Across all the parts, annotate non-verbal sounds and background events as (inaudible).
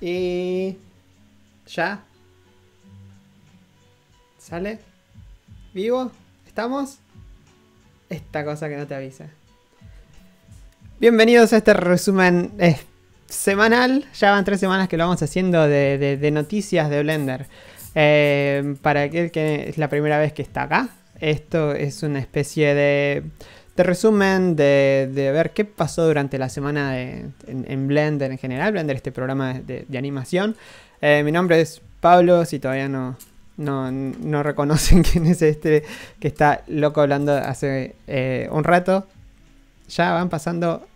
Y ya. ¿Sale? ¿Vivo? ¿Estamos? Esta cosa que no te avisa. Bienvenidos a este resumen eh, semanal. Ya van tres semanas que lo vamos haciendo de, noticias de Blender. Eh, para aquel que es la primera vez que está acá, esto es una especie de de resumen, de, ver qué pasó durante la semana de, en, Blender en general, Blender este programa de, animación. Eh, mi nombre es Pablo, si todavía no, no, reconocen (laughs) quién es este que está loco hablando hace eh, un rato. Ya van pasando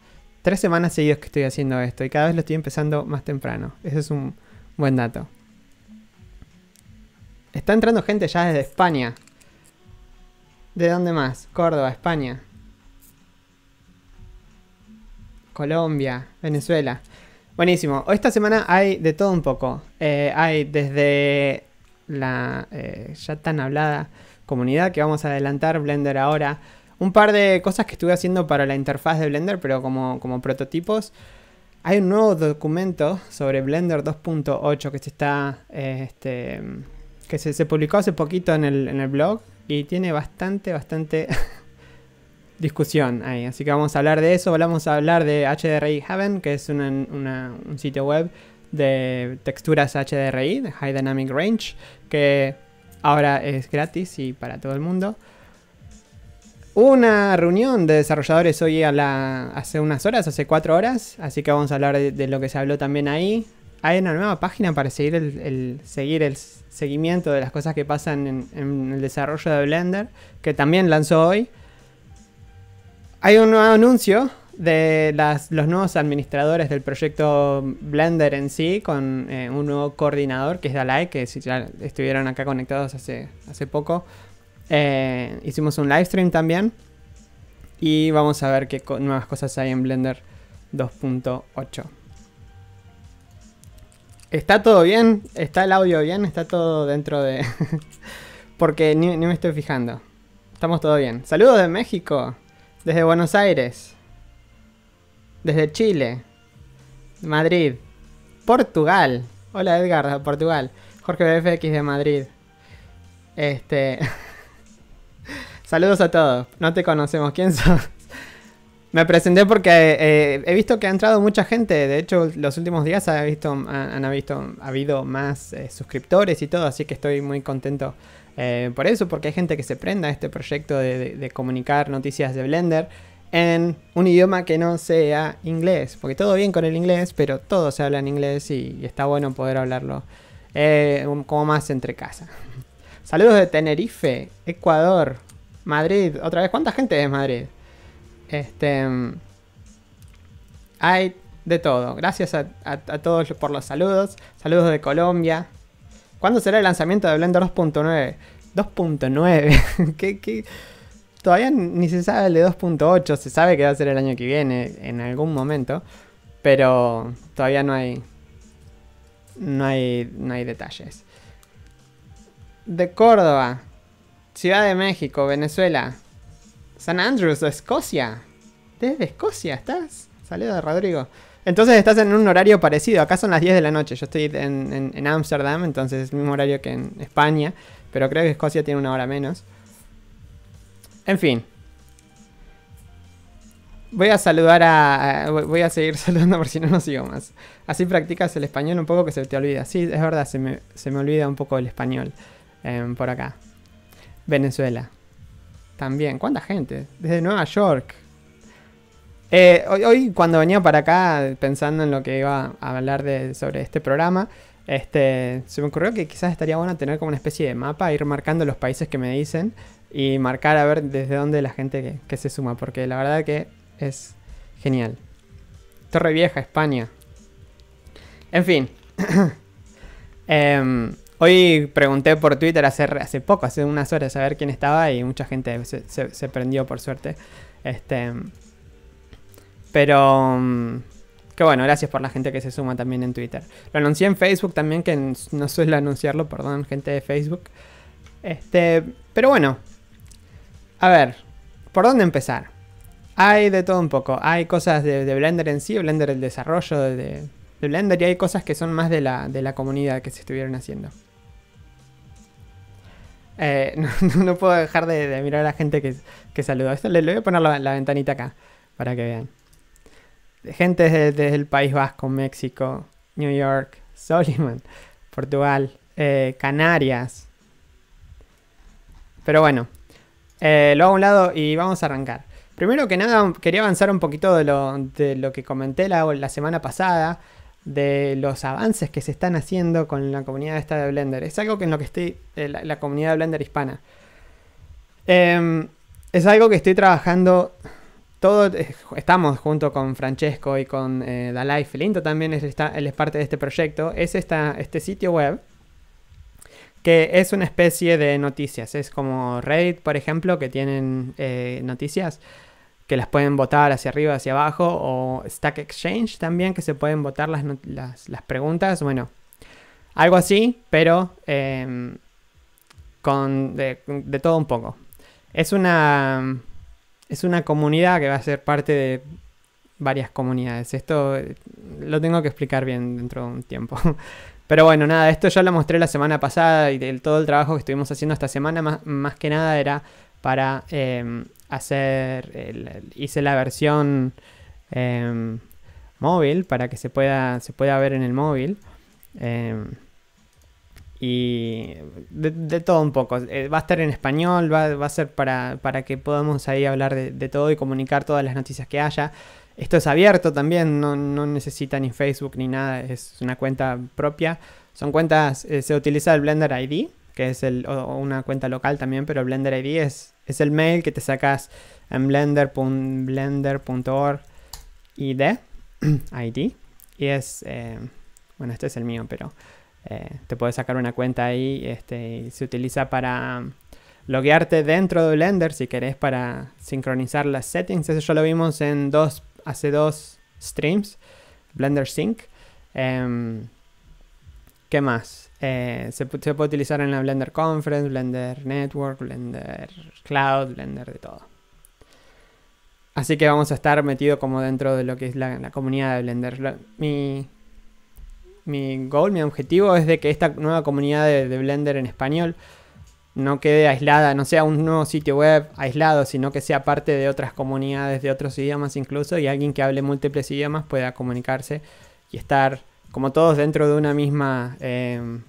tres semanas seguidas que estoy haciendo esto y cada vez lo estoy empezando más temprano. Ese es un buen dato. Está entrando gente ya desde España. ¿De dónde más? Córdoba, España. Colombia, Venezuela. Buenísimo. Esta semana hay de todo un poco. Eh, hay desde la eh, ya tan hablada comunidad que vamos a adelantar, Blender ahora. Un par de cosas que estuve haciendo para la interfaz de Blender, pero como, como prototipos. Hay un nuevo documento sobre Blender 2.8 que se está. Eh, este, que se, publicó hace poquito en el blog. Y tiene bastante, bastante (laughs) discusión ahí. Así que vamos a hablar de eso. Vamos a hablar de HDRI Haven, que es un sitio web de texturas HDRI, de High Dynamic Range, que ahora es gratis y para todo el mundo. Una reunión de desarrolladores hoy a la, hace unas horas, hace cuatro horas, así que vamos a hablar de, lo que se habló también ahí. Hay una nueva página para seguir el, seguir el seguimiento de las cosas que pasan en el desarrollo de Blender, que también lanzó hoy. Hay un nuevo anuncio de los nuevos administradores del proyecto Blender en sí, con eh, un nuevo coordinador que es Dalai, que si ya estuvieron acá conectados hace, hace poco. Eh, hicimos un livestream también. Y vamos a ver qué nuevas cosas hay en Blender 2.8. Está todo bien, está el audio bien, está todo dentro de... (laughs) Porque ni, ni me estoy fijando. Estamos todo bien. Saludos de México. Desde Buenos Aires. Desde Chile. Madrid. Portugal. Hola Edgar, Portugal. Jorge BFX de Madrid. Este. (laughs) Saludos a todos. No te conocemos. ¿Quién sos? Me presenté porque eh, he visto que ha entrado mucha gente. De hecho, los últimos días ha visto, han, ha habido más eh, suscriptores y todo. Así que estoy muy contento eh, por eso, porque hay gente que se prenda a este proyecto de, comunicar noticias de Blender en un idioma que no sea inglés. Porque todo bien con el inglés, pero todo se habla en inglés y, está bueno poder hablarlo eh, como más entre casa. (laughs) Saludos de Tenerife, Ecuador, Madrid. Otra vez, ¿cuánta gente es Madrid? Este. Hay de todo. Gracias a, a todos por los saludos. Saludos de Colombia. ¿Cuándo será el lanzamiento de Blender 2.9? 2.9. (laughs) ¿Qué, Todavía ni se sabe el de 2.8. Se sabe que va a ser el año que viene, en algún momento. Pero todavía no hay. No hay, no hay detalles. De Córdoba, Ciudad de México, Venezuela, San Andrews, Escocia. Desde Escocia estás. Saludos de Rodrigo. Entonces estás en un horario parecido. Acá son las 10 de la noche. Yo estoy en Ámsterdam, entonces es el mismo horario que en España. Pero creo que Escocia tiene una hora menos. En fin. Voy a saludar a, Voy a seguir (laughs) saludando por si no nos sigo más. Así practicas el español un poco que se te olvida. Sí, es verdad, se me, olvida un poco el español em, por acá. Venezuela. También. ¿Cuánta gente? Desde Nueva York. Eh, hoy, hoy, cuando venía para acá pensando en lo que iba a hablar de, sobre este programa, este, se me ocurrió que quizás estaría bueno tener como una especie de mapa, ir marcando los países que me dicen y marcar a ver desde dónde la gente que, se suma, porque la verdad que es genial. Torre Vieja, España. En fin. (coughs) Em, hoy pregunté por Twitter hace, hace poco, hace unas horas, a ver quién estaba y mucha gente se, se prendió por suerte. Este. Pero. Em, que bueno, gracias por la gente que se suma también en Twitter. Lo anuncié en Facebook también, que no suelo anunciarlo, perdón, gente de Facebook. Este, pero bueno. A ver, ¿por dónde empezar? Hay de todo un poco. Hay cosas de, Blender en sí, Blender el desarrollo de, Blender, y hay cosas que son más de la, de la comunidad que se estuvieron haciendo. Eh, (laughs) no, puedo dejar de, mirar a la gente que, que saludó. Esto le, voy a poner la ventanita acá para que vean gente desde, el País Vasco, México, New York, (laughs) Solomon, Portugal, eh, Canarias. Pero bueno, eh, lo hago a un lado y vamos a arrancar. Primero que nada, quería avanzar un poquito de lo, que comenté la, semana pasada, de los avances que se están haciendo con la comunidad esta de Blender. Es algo que en lo que estoy, eh, la, comunidad de Blender hispana. Em, es algo que estoy trabajando todo, eh, estamos junto con Francesco y con eh, Dalai Felinto también, es, está, él es parte de este proyecto, es esta, este sitio web que es una especie de noticias, es como Reddit, por ejemplo, que tienen eh, noticias que las pueden votar hacia arriba, hacia abajo, o Stack Exchange también, que se pueden votar las, preguntas, bueno, algo así, pero em, con de todo un poco. Es una es una comunidad que va a ser parte de varias comunidades. Esto eh, lo tengo que explicar bien dentro de un tiempo. (laughs) Pero bueno, nada, esto ya lo mostré la semana pasada y del todo el trabajo que estuvimos haciendo esta semana, más, que nada era para em, hacer, hice la versión em, móvil para que se pueda, se pueda ver en el móvil. Em, y de, todo un poco. Eh, va a estar en español, va, a ser para, que podamos ahí hablar de, todo y comunicar todas las noticias que haya. Esto es abierto también, no, necesita ni Facebook ni nada, es una cuenta propia. Son cuentas, eh, se utiliza el Blender ID, que es una cuenta local también, pero Blender ID es, el mail que te sacas en blender.blender.org ID, (clears throat) ID. Y es, eh, bueno, este es el mío, pero eh, te puedes sacar una cuenta ahí este, y se utiliza para um, loguearte dentro de Blender si querés para sincronizar las settings. Eso ya lo vimos en dos, hace dos streams, Blender Sync. Em, ¿Qué más? Eh, se, puede utilizar en la Blender Conference, Blender Network, Blender Cloud, Blender de todo. Así que vamos a estar metido como dentro de lo que es la, comunidad de Blender. mi, mi goal, mi objetivo es de que esta nueva comunidad de, Blender en español no quede aislada, no sea un nuevo sitio web aislado, sino que sea parte de otras comunidades de otros idiomas incluso y alguien que hable múltiples idiomas pueda comunicarse y estar como todos dentro de una misma... Em,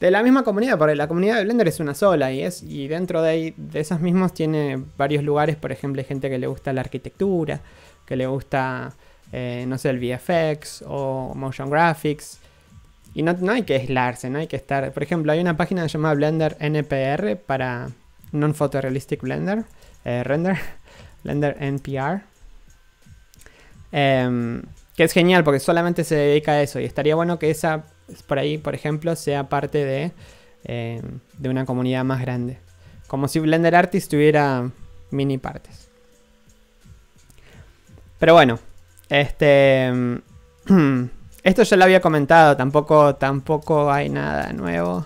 de la misma comunidad, porque la comunidad de Blender es una sola y, es, y dentro de, ahí, de esos mismos tiene varios lugares, por ejemplo, gente que le gusta la arquitectura, que le gusta eh, no sé, el VFX o motion graphics. Y no, hay que aislarse, no hay que estar. Por ejemplo, hay una página llamada Blender NPR para Non-Photorealistic Blender, eh, Render, (laughs) Blender NPR. Em, que es genial porque solamente se dedica a eso. Y estaría bueno que esa, por ahí, por ejemplo, sea parte de, em, de una comunidad más grande. Como si Blender Artist tuviera mini partes. Pero bueno, este. Mm, (clears throat) esto ya lo había comentado, tampoco, tampoco hay nada nuevo.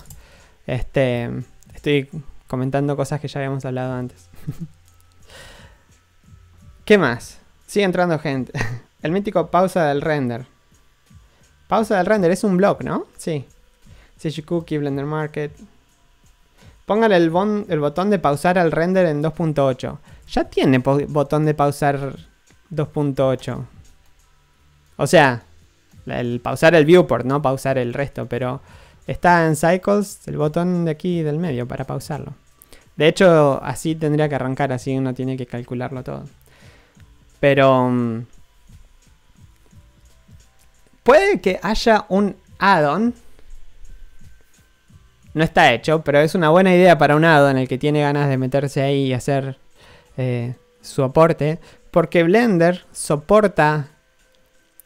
Este. Estoy comentando cosas que ya habíamos hablado antes. (laughs) ¿Qué más? Sigue entrando gente. (laughs) El mítico pausa del render. Pausa del render es un blog, ¿no? Sí. Cookie, Blender Market. Póngale el botón de pausar al render en 2.8. Ya tiene botón de pausar 2.8. O sea, el pausar el viewport, no pausar el resto, pero está en Cycles el botón de aquí del medio para pausarlo. De hecho, así tendría que arrancar, así uno tiene que calcularlo todo. Pero... Mm, puede que haya un addon. No está hecho, pero es una buena idea para un addon el que tiene ganas de meterse ahí y hacer eh, su aporte. Porque Blender soporta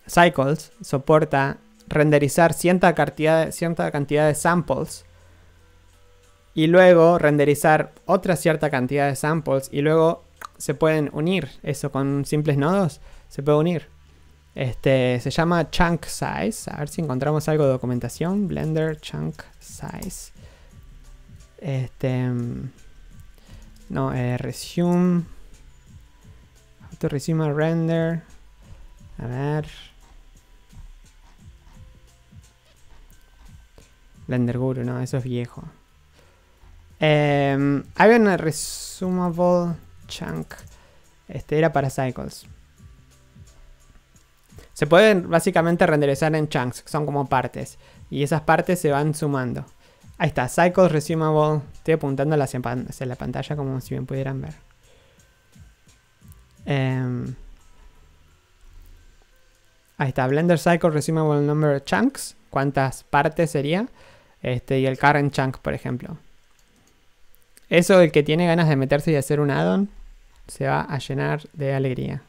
Cycles soporta renderizar cierta cantidad, cierta cantidad de samples y luego renderizar otra cierta cantidad de samples y luego se pueden unir eso con simples nodos se puede unir este se llama chunk size a ver si encontramos algo de documentación blender chunk size este no eh, resume auto resume render a ver Blender Guru, no, eso es viejo. Eh, em, había una resumable chunk. Este era para cycles. Se pueden básicamente renderizar en chunks, que son como partes. Y esas partes se van sumando. Ahí está, cycles resumable. Estoy apuntando hacia, la pantalla como si bien pudieran ver. Em, ahí está, Blender Cycle Resumable Number Chunks. ¿Cuántas partes sería? Este, y el current chunk, por ejemplo. Eso, el que tiene ganas de meterse y hacer un addon, se va a llenar de alegría.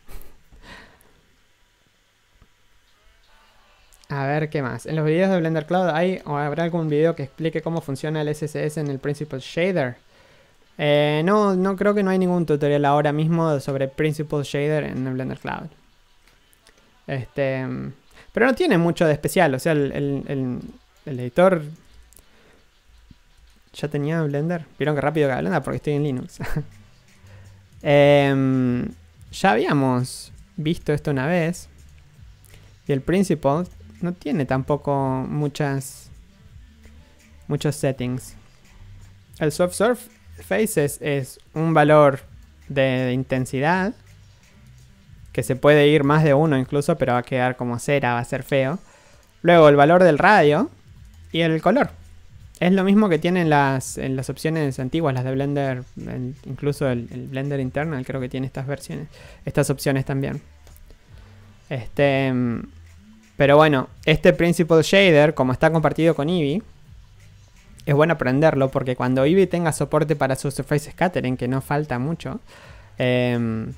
A ver qué más. En los videos de Blender Cloud hay o habrá algún video que explique cómo funciona el SSS en el Principal Shader. Eh, no, no creo que no hay ningún tutorial ahora mismo sobre Principal Shader en el Blender Cloud. Este, pero no tiene mucho de especial. O sea, el, el editor ya tenía Blender. Vieron que rápido que Blender porque estoy en Linux. (laughs) Em, ya habíamos visto esto una vez. Y el principal no tiene tampoco muchas muchos settings. El soft surf faces es un valor de intensidad que se puede ir más de uno incluso, pero va a quedar como cera, va a ser feo. Luego el valor del radio y el color. Es lo mismo que tienen las, en las opciones antiguas, las de Blender, incluso el, Blender Internal creo que tiene estas versiones, estas opciones también. Este, pero bueno, este Principal Shader, como está compartido con Eevee, es bueno aprenderlo porque cuando Eevee tenga soporte para su Surface Scattering, que no falta mucho, em,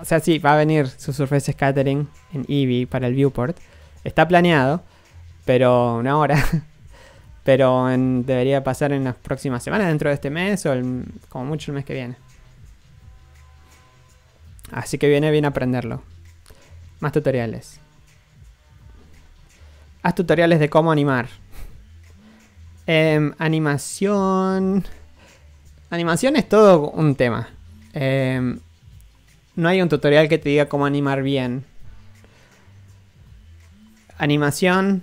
o sea, sí, va a venir su Surface Scattering en Eevee para el viewport. Está planeado, pero una hora. (laughs) Pero debería pasar en las próximas semanas, dentro de este mes o como mucho el mes que viene. Así que viene bien aprenderlo. Más tutoriales. Haz tutoriales de cómo animar. Em, animación. Animación es todo un tema. Em, no hay un tutorial que te diga cómo animar bien. Animación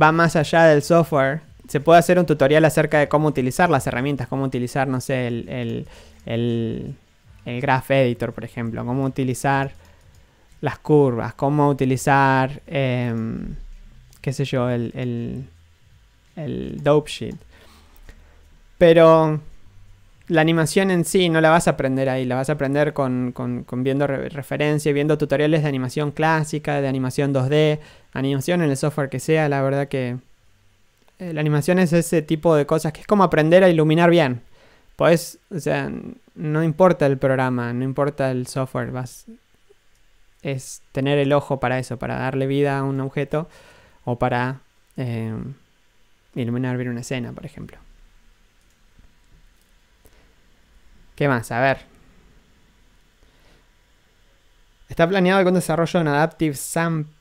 va más allá del software. Se puede hacer un tutorial acerca de cómo utilizar las herramientas, cómo utilizar, no sé, el, el, el, Graph Editor, por ejemplo, cómo utilizar las curvas, cómo utilizar, em, qué sé yo, el, el, el dope sheet. Pero la animación en sí no la vas a aprender ahí, la vas a aprender con, viendo referencias, viendo tutoriales de animación clásica, de animación 2D, animación, en el software que sea, la verdad que eh, la animación es ese tipo de cosas que es como aprender a iluminar bien. Pues, o sea, no importa el programa, no importa el software, vas es tener el ojo para eso, para darle vida a un objeto o para eh, iluminar bien una escena, por ejemplo. ¿Qué más? A ver. ¿Está planeado algún desarrollo en Adaptive Sample?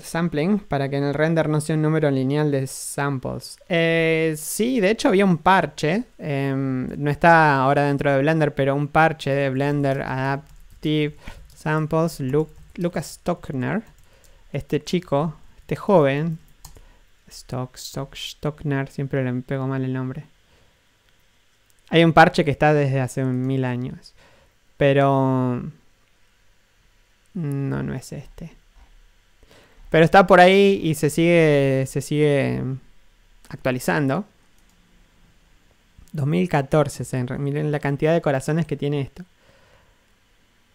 sampling para que en el render no sea un número lineal de samples. Eh, sí, de hecho había un parche, em, no está ahora dentro de Blender, pero un parche de Blender Adaptive Samples, Lucas Stockner, este chico, este joven, Stock, Stock, Stockner, siempre le pego mal el nombre. Hay un parche que está desde hace mil años, pero mm, no, no es este. Pero está por ahí y se sigue, se sigue actualizando. 2014, miren la cantidad de corazones que tiene esto.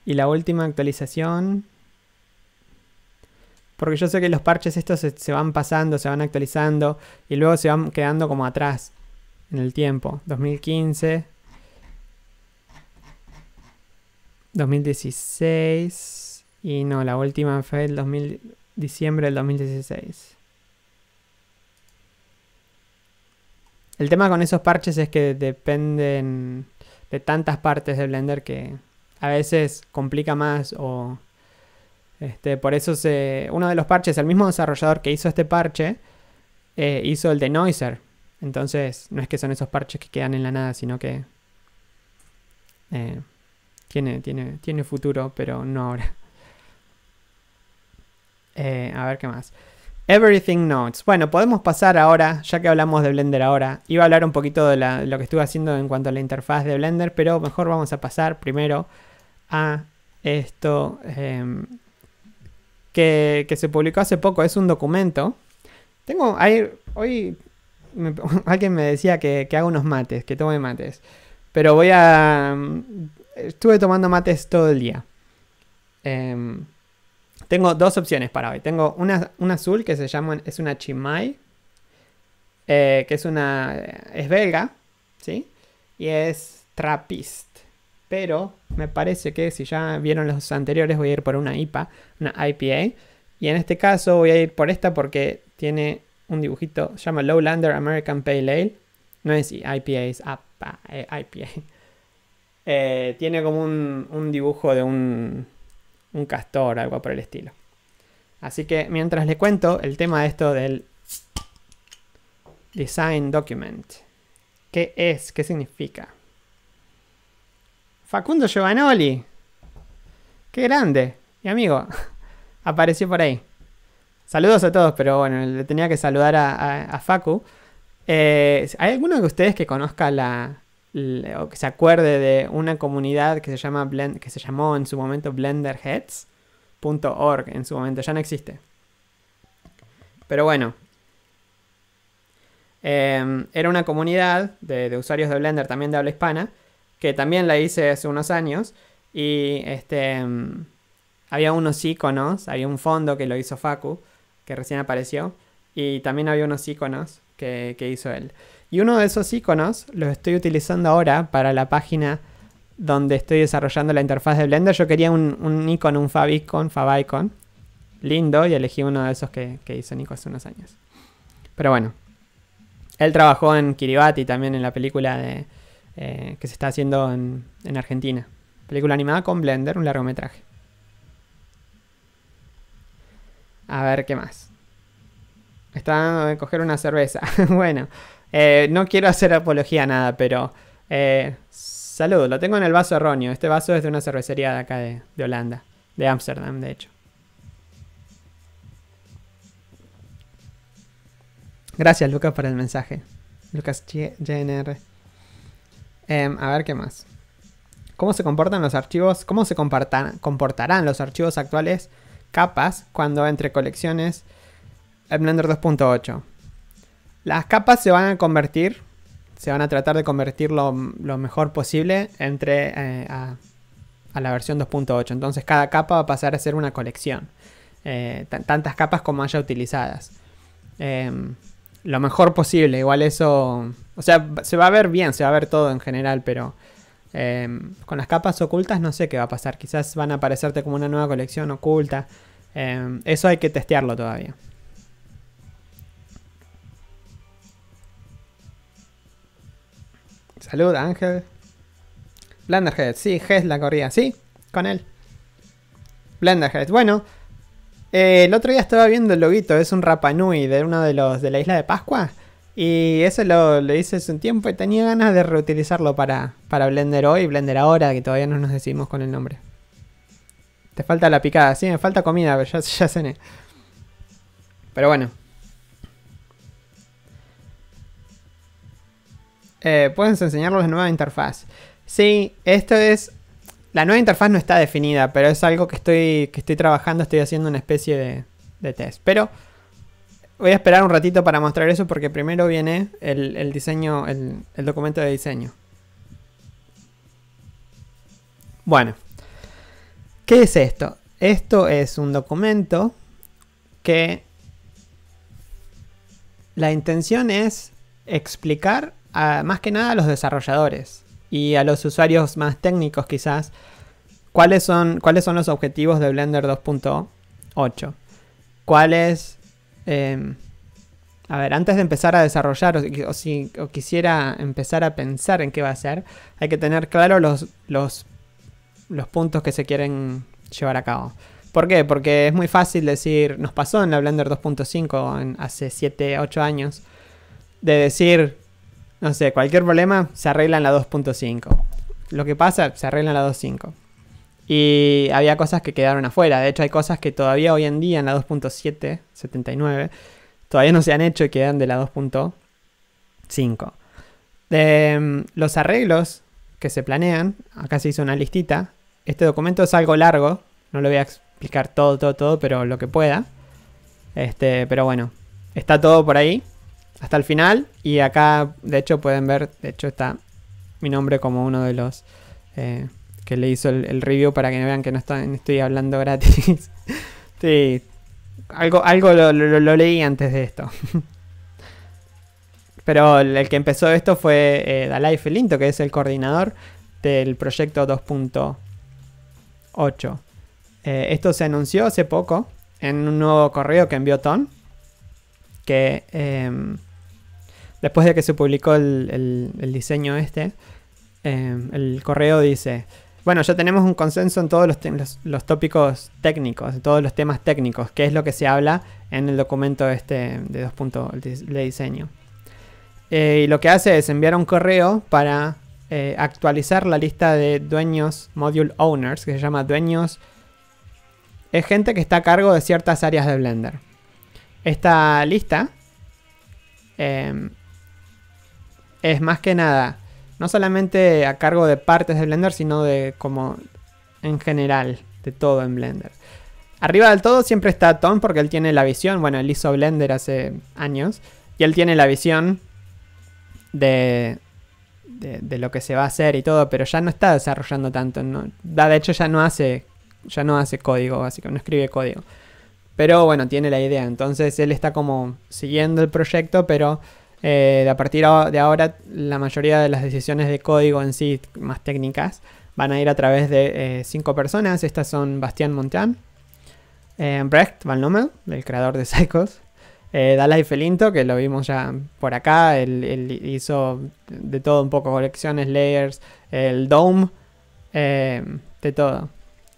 Y la última actualización. Porque yo sé que los parches estos se, se, van pasando, se van actualizando y luego se van quedando como atrás en el tiempo. 2015. 2016. Y no, la última fue el 2000 diciembre del 2016. El tema con esos parches es que dependen de tantas partes de Blender que a veces complica más o... Este, por eso se, uno de los parches, el mismo desarrollador que hizo este parche, eh, hizo el de Noiser. Entonces, no es que son esos parches que quedan en la nada, sino que eh, tiene, tiene, tiene futuro, pero no ahora. Eh, a ver qué más. Everything Notes. Bueno, podemos pasar ahora, ya que hablamos de Blender ahora. Iba a hablar un poquito de lo que estuve haciendo en cuanto a la interfaz de Blender, pero mejor vamos a pasar primero a esto em, que, se publicó hace poco. Es un documento. Tengo, hay, hoy (laughs) alguien me decía que, hago unos mates, que tome mates. Pero voy a... Em, estuve tomando mates todo el día. Em, tengo dos opciones para hoy. Tengo una, azul que se llama, es una Chimay, eh, que es una, eh, es belga, ¿sí? Y es Trappist. Pero me parece que si ya vieron los anteriores voy a ir por una IPA, una IPA. Y en este caso voy a ir por esta porque tiene un dibujito, se llama Lowlander American Pale Ale. No es IPA, es APA, IPA. Eh, (laughs) tiene como un, dibujo de un, un castor, algo por el estilo. Así que mientras le cuento el tema de esto del Design Document. ¿Qué es? ¿Qué significa? Facundo Giovanoli. Qué grande. Mi amigo. (laughs) Apareció por ahí. Saludos a todos, pero bueno, le tenía que saludar a, Facu. Eh, ¿Hay alguno de ustedes que conozca la, o que se acuerde de una comunidad que se, llama que se llamó en su momento blenderheads.org, en su momento ya no existe. Pero bueno, em, era una comunidad de, usuarios de Blender también de habla hispana, que también la hice hace unos años, y este, em, había unos iconos, había un fondo que lo hizo Facu, que recién apareció, y también había unos iconos que, que hizo él. Y uno de esos iconos lo estoy utilizando ahora para la página donde estoy desarrollando la interfaz de Blender. Yo quería un, un icono, un favicon, favicon, lindo, y elegí uno de esos que, hizo Nico hace unos años. Pero bueno, él trabajó en Kiribati también en la película de, eh, que se está haciendo en, en Argentina. Película animada con Blender, un largometraje. A ver qué más. Está dando de coger una cerveza. (laughs) bueno, eh, no quiero hacer apología a nada, pero. Eh, saludo, lo tengo en el vaso erróneo. Este vaso es de una cervecería de acá de, Holanda, de Ámsterdam, de hecho. Gracias, Lucas, por el mensaje. Lucas JNR. Em, a ver qué más. ¿Cómo se comportan los archivos? ¿Cómo se comportarán los archivos actuales capas cuando entre colecciones en Blender 2.8? Las capas se van a convertir, se van a tratar de convertir lo, mejor posible entre eh, a, la versión 2.8. Entonces cada capa va a pasar a ser una colección. Eh, tantas capas como haya utilizadas. Em, lo mejor posible, igual eso... O sea, se va a ver bien, se va a ver todo en general, pero... Em, con las capas ocultas no sé qué va a pasar. Quizás van a aparecerte como una nueva colección oculta. Em, eso hay que testearlo todavía. Salud, Ángel. Blenderhead, sí, la corría, sí, con él. Blenderhead, bueno. Eh, el otro día estaba viendo el loguito, es un Rapanui de uno de los de la isla de Pascua. Y eso lo, hice hace un tiempo y tenía ganas de reutilizarlo para, para Blender hoy, Blender ahora, que todavía no nos decidimos con el nombre. Te falta la picada, sí, me falta comida, pero ya, ya cené. Pero bueno, eh, puedes enseñarnos la nueva interfaz. Sí, esto es... La nueva interfaz no está definida, pero es algo que estoy, que estoy trabajando, estoy haciendo una especie de, test. Pero voy a esperar un ratito para mostrar eso porque primero viene el, diseño, el documento de diseño. Bueno, ¿qué es esto? Esto es un documento que la intención es explicar más que nada a los desarrolladores y a los usuarios más técnicos quizás, cuáles son, cuáles son los objetivos de Blender 2.8. ¿Cuáles... Em, a ver, antes de empezar a desarrollar o, si quisiera empezar a pensar en qué va a ser, hay que tener claro los, los, los puntos que se quieren llevar a cabo. ¿Por qué? Porque es muy fácil decir, nos pasó en la Blender 2.5 hace 7, 8 años, de decir, no sé, cualquier problema se arregla en la 2.5. Lo que pasa, se arregla en la 2.5. Y había cosas que quedaron afuera. De hecho, hay cosas que todavía hoy en día en la 2.7, 79, todavía no se han hecho y quedan de la 2.5. Em, los arreglos que se planean, acá se hizo una listita. Este documento es algo largo, no lo voy a explicar todo, todo, todo, pero lo que pueda. Este, pero bueno, está todo por ahí hasta el final. Y acá, de hecho, pueden ver, de hecho está mi nombre como uno de los eh, que le hizo el, review para que vean que no estoy, hablando gratis. (laughs) sí, algo, algo lo, leí antes de esto. (laughs) Pero el que empezó esto fue eh, Dalai Felinto, que es el coordinador del proyecto 2.8. Eh, esto se anunció hace poco en un nuevo correo que envió Tom. que em, Después de que se publicó el, diseño este, em, el correo dice, bueno, ya tenemos un consenso en todos los, tópicos técnicos, en todos los temas técnicos, que es lo que se habla en el documento este de dos puntos de diseño. Eh, y lo que hace es enviar un correo para eh, actualizar la lista de dueños, module owners, que se llama dueños. Es gente que está a cargo de ciertas áreas de Blender. Esta lista em, es más que nada, no solamente a cargo de partes de Blender, sino de como en general, de todo en Blender. Arriba del todo siempre está Tom porque él tiene la visión, bueno, él hizo Blender hace años, y él tiene la visión de, de, lo que se va a hacer y todo, pero ya no está desarrollando tanto, ¿no? de hecho ya no hace, ya no hace código, así no escribe código. Pero bueno, tiene la idea, entonces él está como siguiendo el proyecto, pero eh, a partir de ahora, la mayoría de las decisiones de código en sí, más técnicas, van a ir a través de eh, cinco personas. Estas son Bastián Montan, eh, Brecht Van Lommel, el creador de (laughs) Psychos, Dalai Felinto, que lo vimos ya por acá, él, hizo de todo un poco, colecciones, layers, el Dome, de todo.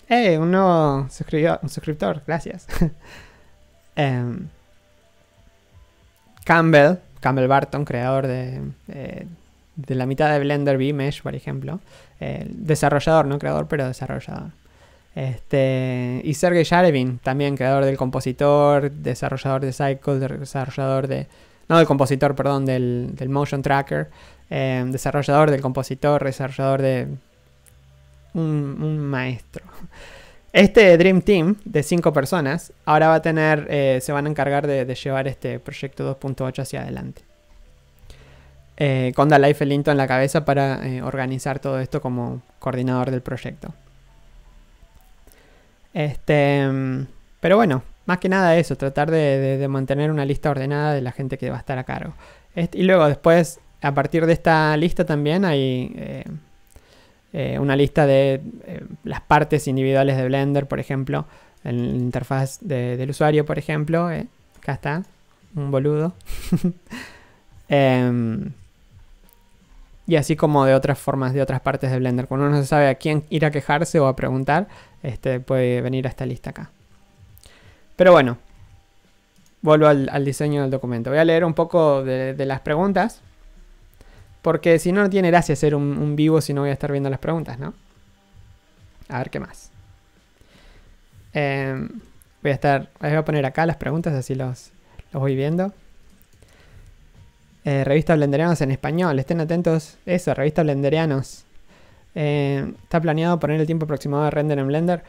¡Eh! Un nuevo suscriptor, gracias. (laughs) Em, Campbell, Campbell Barton, creador de, eh, de la mitad de Blender B-Mesh, por ejemplo. Eh, desarrollador, no creador, pero desarrollador. Este, y Sergey Yarevin, también creador del compositor, desarrollador de Cycle, desarrollador de... No, del compositor, perdón, del, del Motion Tracker. Eh, desarrollador del compositor, desarrollador de... un maestro. Este Dream Team de cinco personas ahora va a tener, eh, se van a encargar de, llevar este proyecto 2.8 hacia adelante. Eh, con Dalai Felinto en la cabeza para eh, organizar todo esto como coordinador del proyecto. Este, mm, pero bueno, más que nada eso, tratar de, mantener una lista ordenada de la gente que va a estar a cargo. Este, y luego después, a partir de esta lista también hay eh, eh, una lista de eh, las partes individuales de Blender, por ejemplo, en la interfaz del usuario, por ejemplo. Eh, acá está, un boludo. (laughs) Em, y así como de otras formas, de otras partes de Blender. Cuando uno no sabe a quién ir a quejarse o a preguntar, este, puede venir a esta lista acá. Pero bueno, vuelvo al, diseño del documento. Voy a leer un poco de las preguntas. Porque si no, no tiene gracia ser un, vivo si no voy a estar viendo las preguntas, ¿no? A ver qué más. Em, voy a estar. voy a poner acá las preguntas, así los, voy viendo. Eh, revista Blenderianos en español, estén atentos. Eso, revista Blenderianos. Eh, está planeado poner el tiempo aproximado de render en Blender.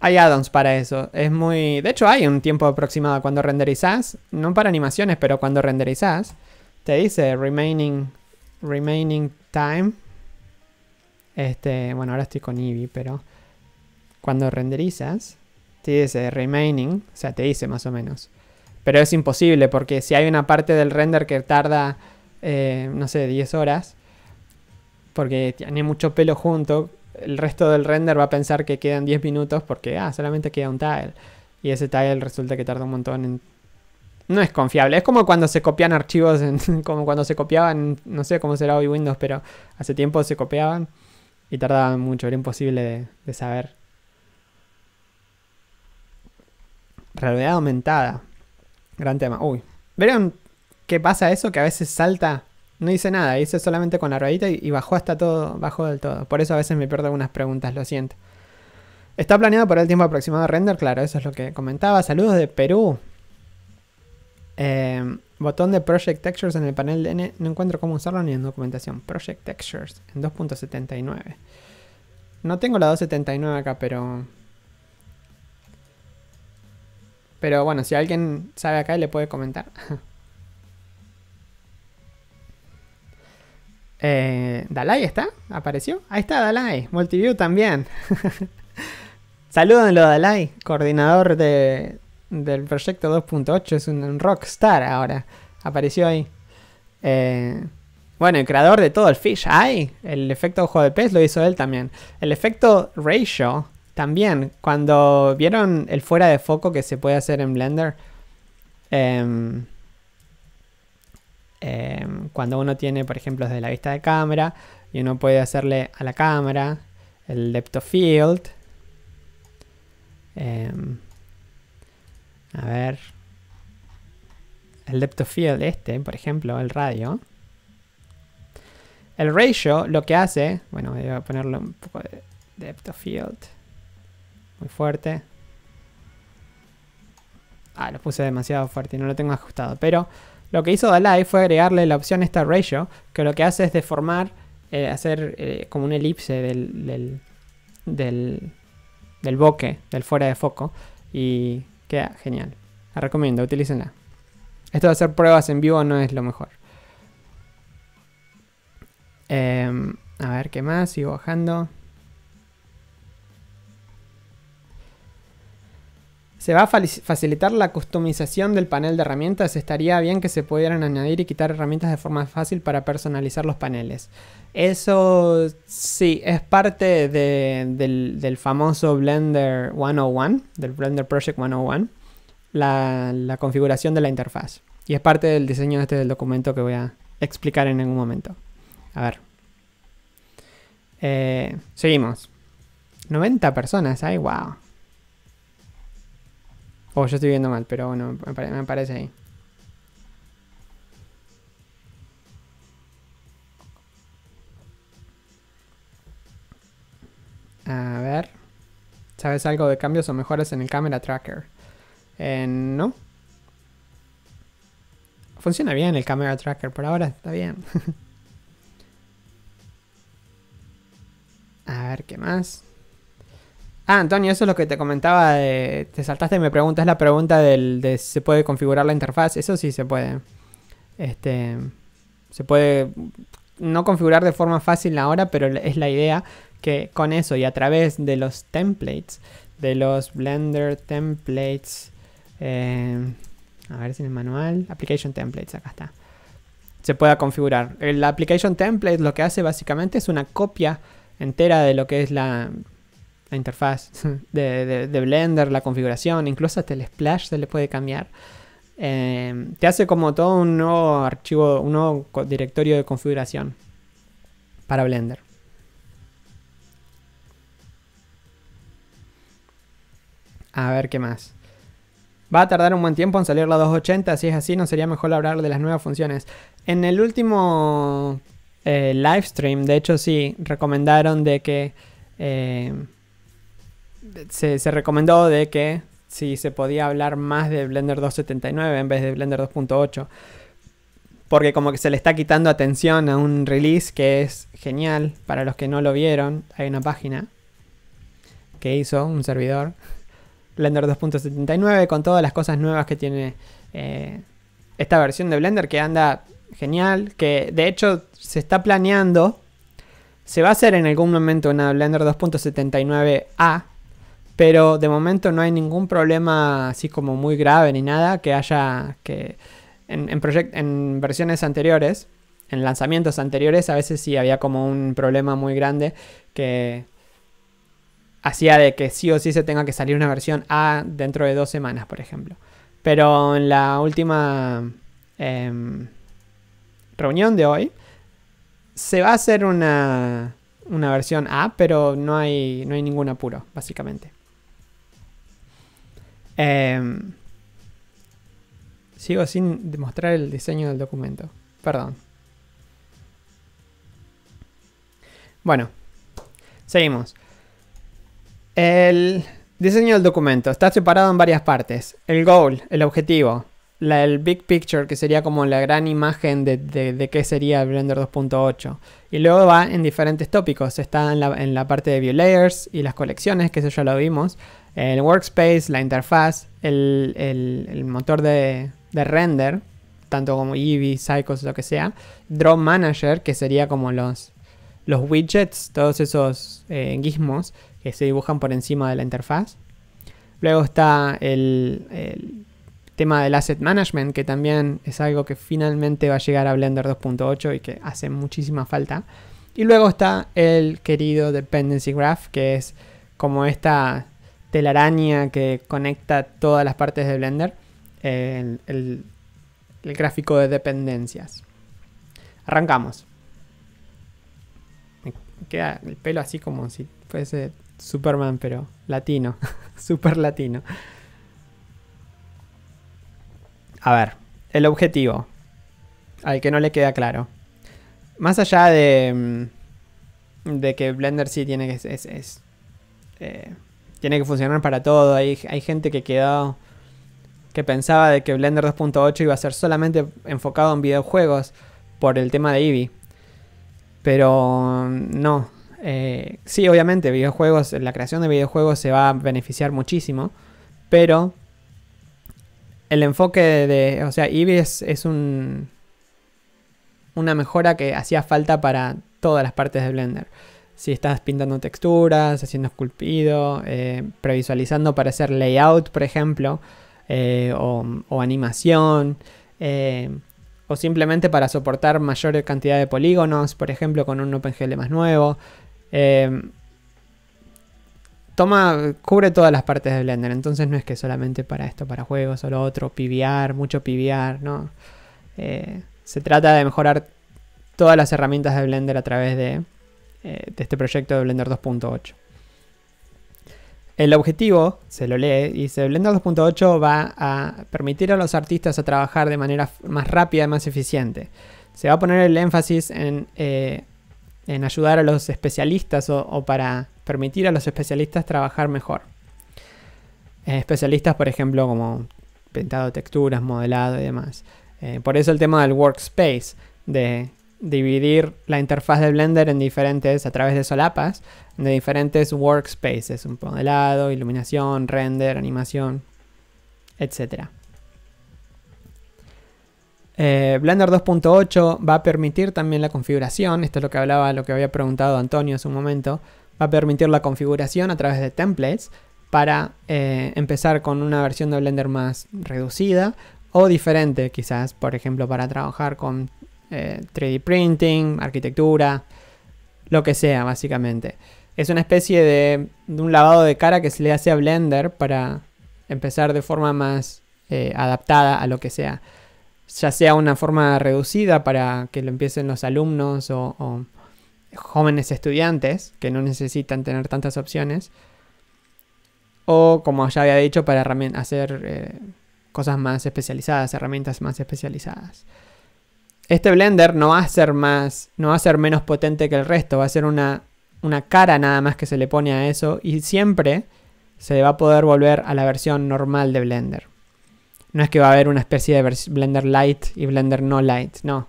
Hay addons para eso. Es muy. De hecho, hay un tiempo aproximado cuando renderizás. No para animaciones, pero cuando renderizás. Te dice remaining remaining time. Este, bueno, ahora estoy con Eevee, pero cuando renderizas, te dice remaining, o sea, te dice más o menos. Pero es imposible porque si hay una parte del render que tarda, eh, no sé, 10 horas, porque tiene mucho pelo junto, el resto del render va a pensar que quedan 10 minutos porque, ah, solamente queda un tile. Y ese tile resulta que tarda un montón en no es confiable. Es como cuando se copian archivos, (laughs) como cuando se copiaban, no sé cómo será hoy Windows, pero hace tiempo se copiaban y tardaban mucho, era imposible de, saber. Realidad aumentada. Gran tema. Uy. ¿Vieron qué pasa eso? Que a veces salta. No hice nada, hice solamente con la ruedita y, bajó hasta todo, bajó del todo. Por eso a veces me pierdo algunas preguntas, lo siento. ¿Está planeado para el tiempo aproximado de render? Claro, eso es lo que comentaba. Saludos de Perú. Em, botón de Project Textures en el panel de N. No encuentro cómo usarlo ni en documentación. Project Textures en 2.79. No tengo la 2.79 acá, pero... Pero bueno, si alguien sabe acá le puede comentar. (laughs) Eh, ¿Dalai está? ¿Apareció? Ahí está Dalai. Multiview también. (laughs) Saludos, Dalai, coordinador de, del proyecto 2.8 es un rockstar ahora. Apareció ahí. Eh, bueno, el creador de todo el Fish Eye, el efecto ojo de pez lo hizo él también. El efecto ratio también. Cuando vieron el fuera de foco que se puede hacer en Blender, em, em, cuando uno tiene, por ejemplo, desde la vista de cámara y uno puede hacerle a la cámara el depth of field. Em, a ver. El depth of field este, por ejemplo, el radio. El ratio lo que hace... Bueno, voy a ponerle un poco de depth of field. Muy fuerte. Ah, lo puse demasiado fuerte y no lo tengo ajustado. Pero lo que hizo Dalai fue agregarle la opción esta ratio, que lo que hace es deformar, eh, hacer eh, como un elipse del, del, del, del boque, del fuera de foco. Y Queda genial. La recomiendo, utilícenla. Esto de hacer pruebas en vivo no es lo mejor. Em, a ver, ¿qué más? Sigo bajando. Se va a facilitar la customización del panel de herramientas. Estaría bien que se pudieran añadir y quitar herramientas de forma fácil para personalizar los paneles. Eso sí, es parte del, famoso Blender 101, del Blender Project 101, la, configuración de la interfaz. Y es parte del diseño este del documento que voy a explicar en algún momento. A ver. Eh, seguimos. 90 personas, ay, wow oh, yo estoy viendo mal, pero bueno, me, parece aparece ahí. A ver. ¿Sabes algo de cambios o mejoras en el Camera Tracker? Eh, no. Funciona bien el Camera Tracker, por ahora está bien. (laughs) A ver, ¿qué más? Ah, Antonio, eso es lo que te comentaba. te saltaste y me es la pregunta de si se puede configurar la interfaz. Eso sí se puede. Este, se puede no configurar de forma fácil ahora, pero es la idea que con eso y a través de los templates, de los Blender templates, eh, a ver si en el manual, Application Templates, acá está, se pueda configurar. El Application Template lo que hace básicamente es una copia entera de lo que es la la interfaz (laughs) de, Blender, la configuración, incluso hasta el splash se le puede cambiar. Em, te hace como todo un nuevo archivo, un nuevo directorio de configuración para Blender. A ver qué más. Va a tardar un buen tiempo en salir la 280, si es así, no sería mejor hablar de las nuevas funciones. En el último eh, live stream, de hecho, sí, recomendaron de que eh, se, recomendó de que si se podía hablar más de Blender 2.79 en vez de Blender 2.8. Porque como que se le está quitando atención a un release que es genial. Para los que no lo vieron, hay una página que hizo un servidor. Blender 2.79 con todas las cosas nuevas que tiene eh, esta versión de Blender que anda genial. Que de hecho se está planeando. Se va a hacer en algún momento una Blender 2.79A pero de momento no hay ningún problema así como muy grave ni nada que haya que en, en, en versiones anteriores, en lanzamientos anteriores, a veces sí había como un problema muy grande que hacía de que sí o sí se tenga que salir una versión A dentro de dos semanas, por ejemplo. Pero en la última em, reunión de hoy se va a hacer una, una versión A, pero no hay, no hay ningún apuro, básicamente. Em, sigo sin demostrar el diseño del documento. Perdón. Bueno, seguimos. El diseño del documento está separado en varias partes. El goal, el objetivo, el big picture, que sería como la gran imagen de, de, qué sería Blender 2.8. Y luego va en diferentes tópicos. Está en la, en la parte de view layers y las colecciones, que eso ya lo vimos el workspace, la interfaz, el, motor de, render, tanto como Eevee, Cycles, lo que sea, Draw Manager, que sería como los, los widgets, todos esos eh, gizmos que se dibujan por encima de la interfaz. Luego está el, el, tema del asset management, que también es algo que finalmente va a llegar a Blender 2.8 y que hace muchísima falta. Y luego está el querido dependency graph, que es como esta telaraña que conecta todas las partes de Blender, el, el, gráfico de dependencias. Arrancamos. Me queda el pelo así como si fuese Superman, pero latino, (laughs) super latino. A ver, el objetivo, al que no le queda claro. Más allá de, mm, de que Blender sí tiene que... ser... Eh, tiene que funcionar para todo. Hay, hay gente que que pensaba de que Blender 2.8 iba a ser solamente enfocado en videojuegos por el tema de Eevee. Pero no. Eh, sí, obviamente, videojuegos, la creación de videojuegos se va a beneficiar muchísimo. Pero el enfoque de. o sea, Eevee es, es un, una mejora que hacía falta para todas las partes de Blender si estás pintando texturas, haciendo esculpido, eh, previsualizando para hacer layout, por ejemplo, eh, o, animación, eh, o simplemente para soportar mayor cantidad de polígonos, por ejemplo, con un OpenGL más nuevo. toma, cubre todas las partes de Blender, entonces no es que solamente para esto, para juegos solo otro, PBR, mucho PBR, ¿no? se trata de mejorar todas las herramientas de Blender a través de eh, de este proyecto de Blender 2.8. El objetivo, se lo lee, dice Blender 2.8 va a permitir a los artistas a trabajar de manera más rápida y más eficiente. Se va a poner el énfasis en, eh, ayudar a los especialistas o, para permitir a los especialistas trabajar mejor. Eh, especialistas, por ejemplo, como pintado texturas, modelado y demás. por eso el tema del workspace, de dividir la interfaz de Blender en diferentes, a través de solapas, de diferentes workspaces, un modelado, iluminación, render, animación, etc. Eh, Blender 2.8 va a permitir también la configuración, esto es lo que hablaba, lo que había preguntado Antonio hace un momento, va a permitir la configuración a través de templates para eh, empezar con una versión de Blender más reducida o diferente quizás, por ejemplo, para trabajar con 3D eh, printing, arquitectura, lo que sea básicamente. Es una especie de, un lavado de cara que se le hace a Blender para empezar de forma más eh, adaptada a lo que sea. Ya sea una forma reducida para que lo empiecen los alumnos o, jóvenes estudiantes que no necesitan tener tantas opciones. O como ya había dicho, para hacer eh, cosas más especializadas, herramientas más especializadas. Este blender no va a ser más, no va a ser menos potente que el resto, va a ser una, cara nada más que se le pone a eso y siempre se va a poder volver a la versión normal de Blender. No es que va a haber una especie de Blender Light y Blender No Light, no.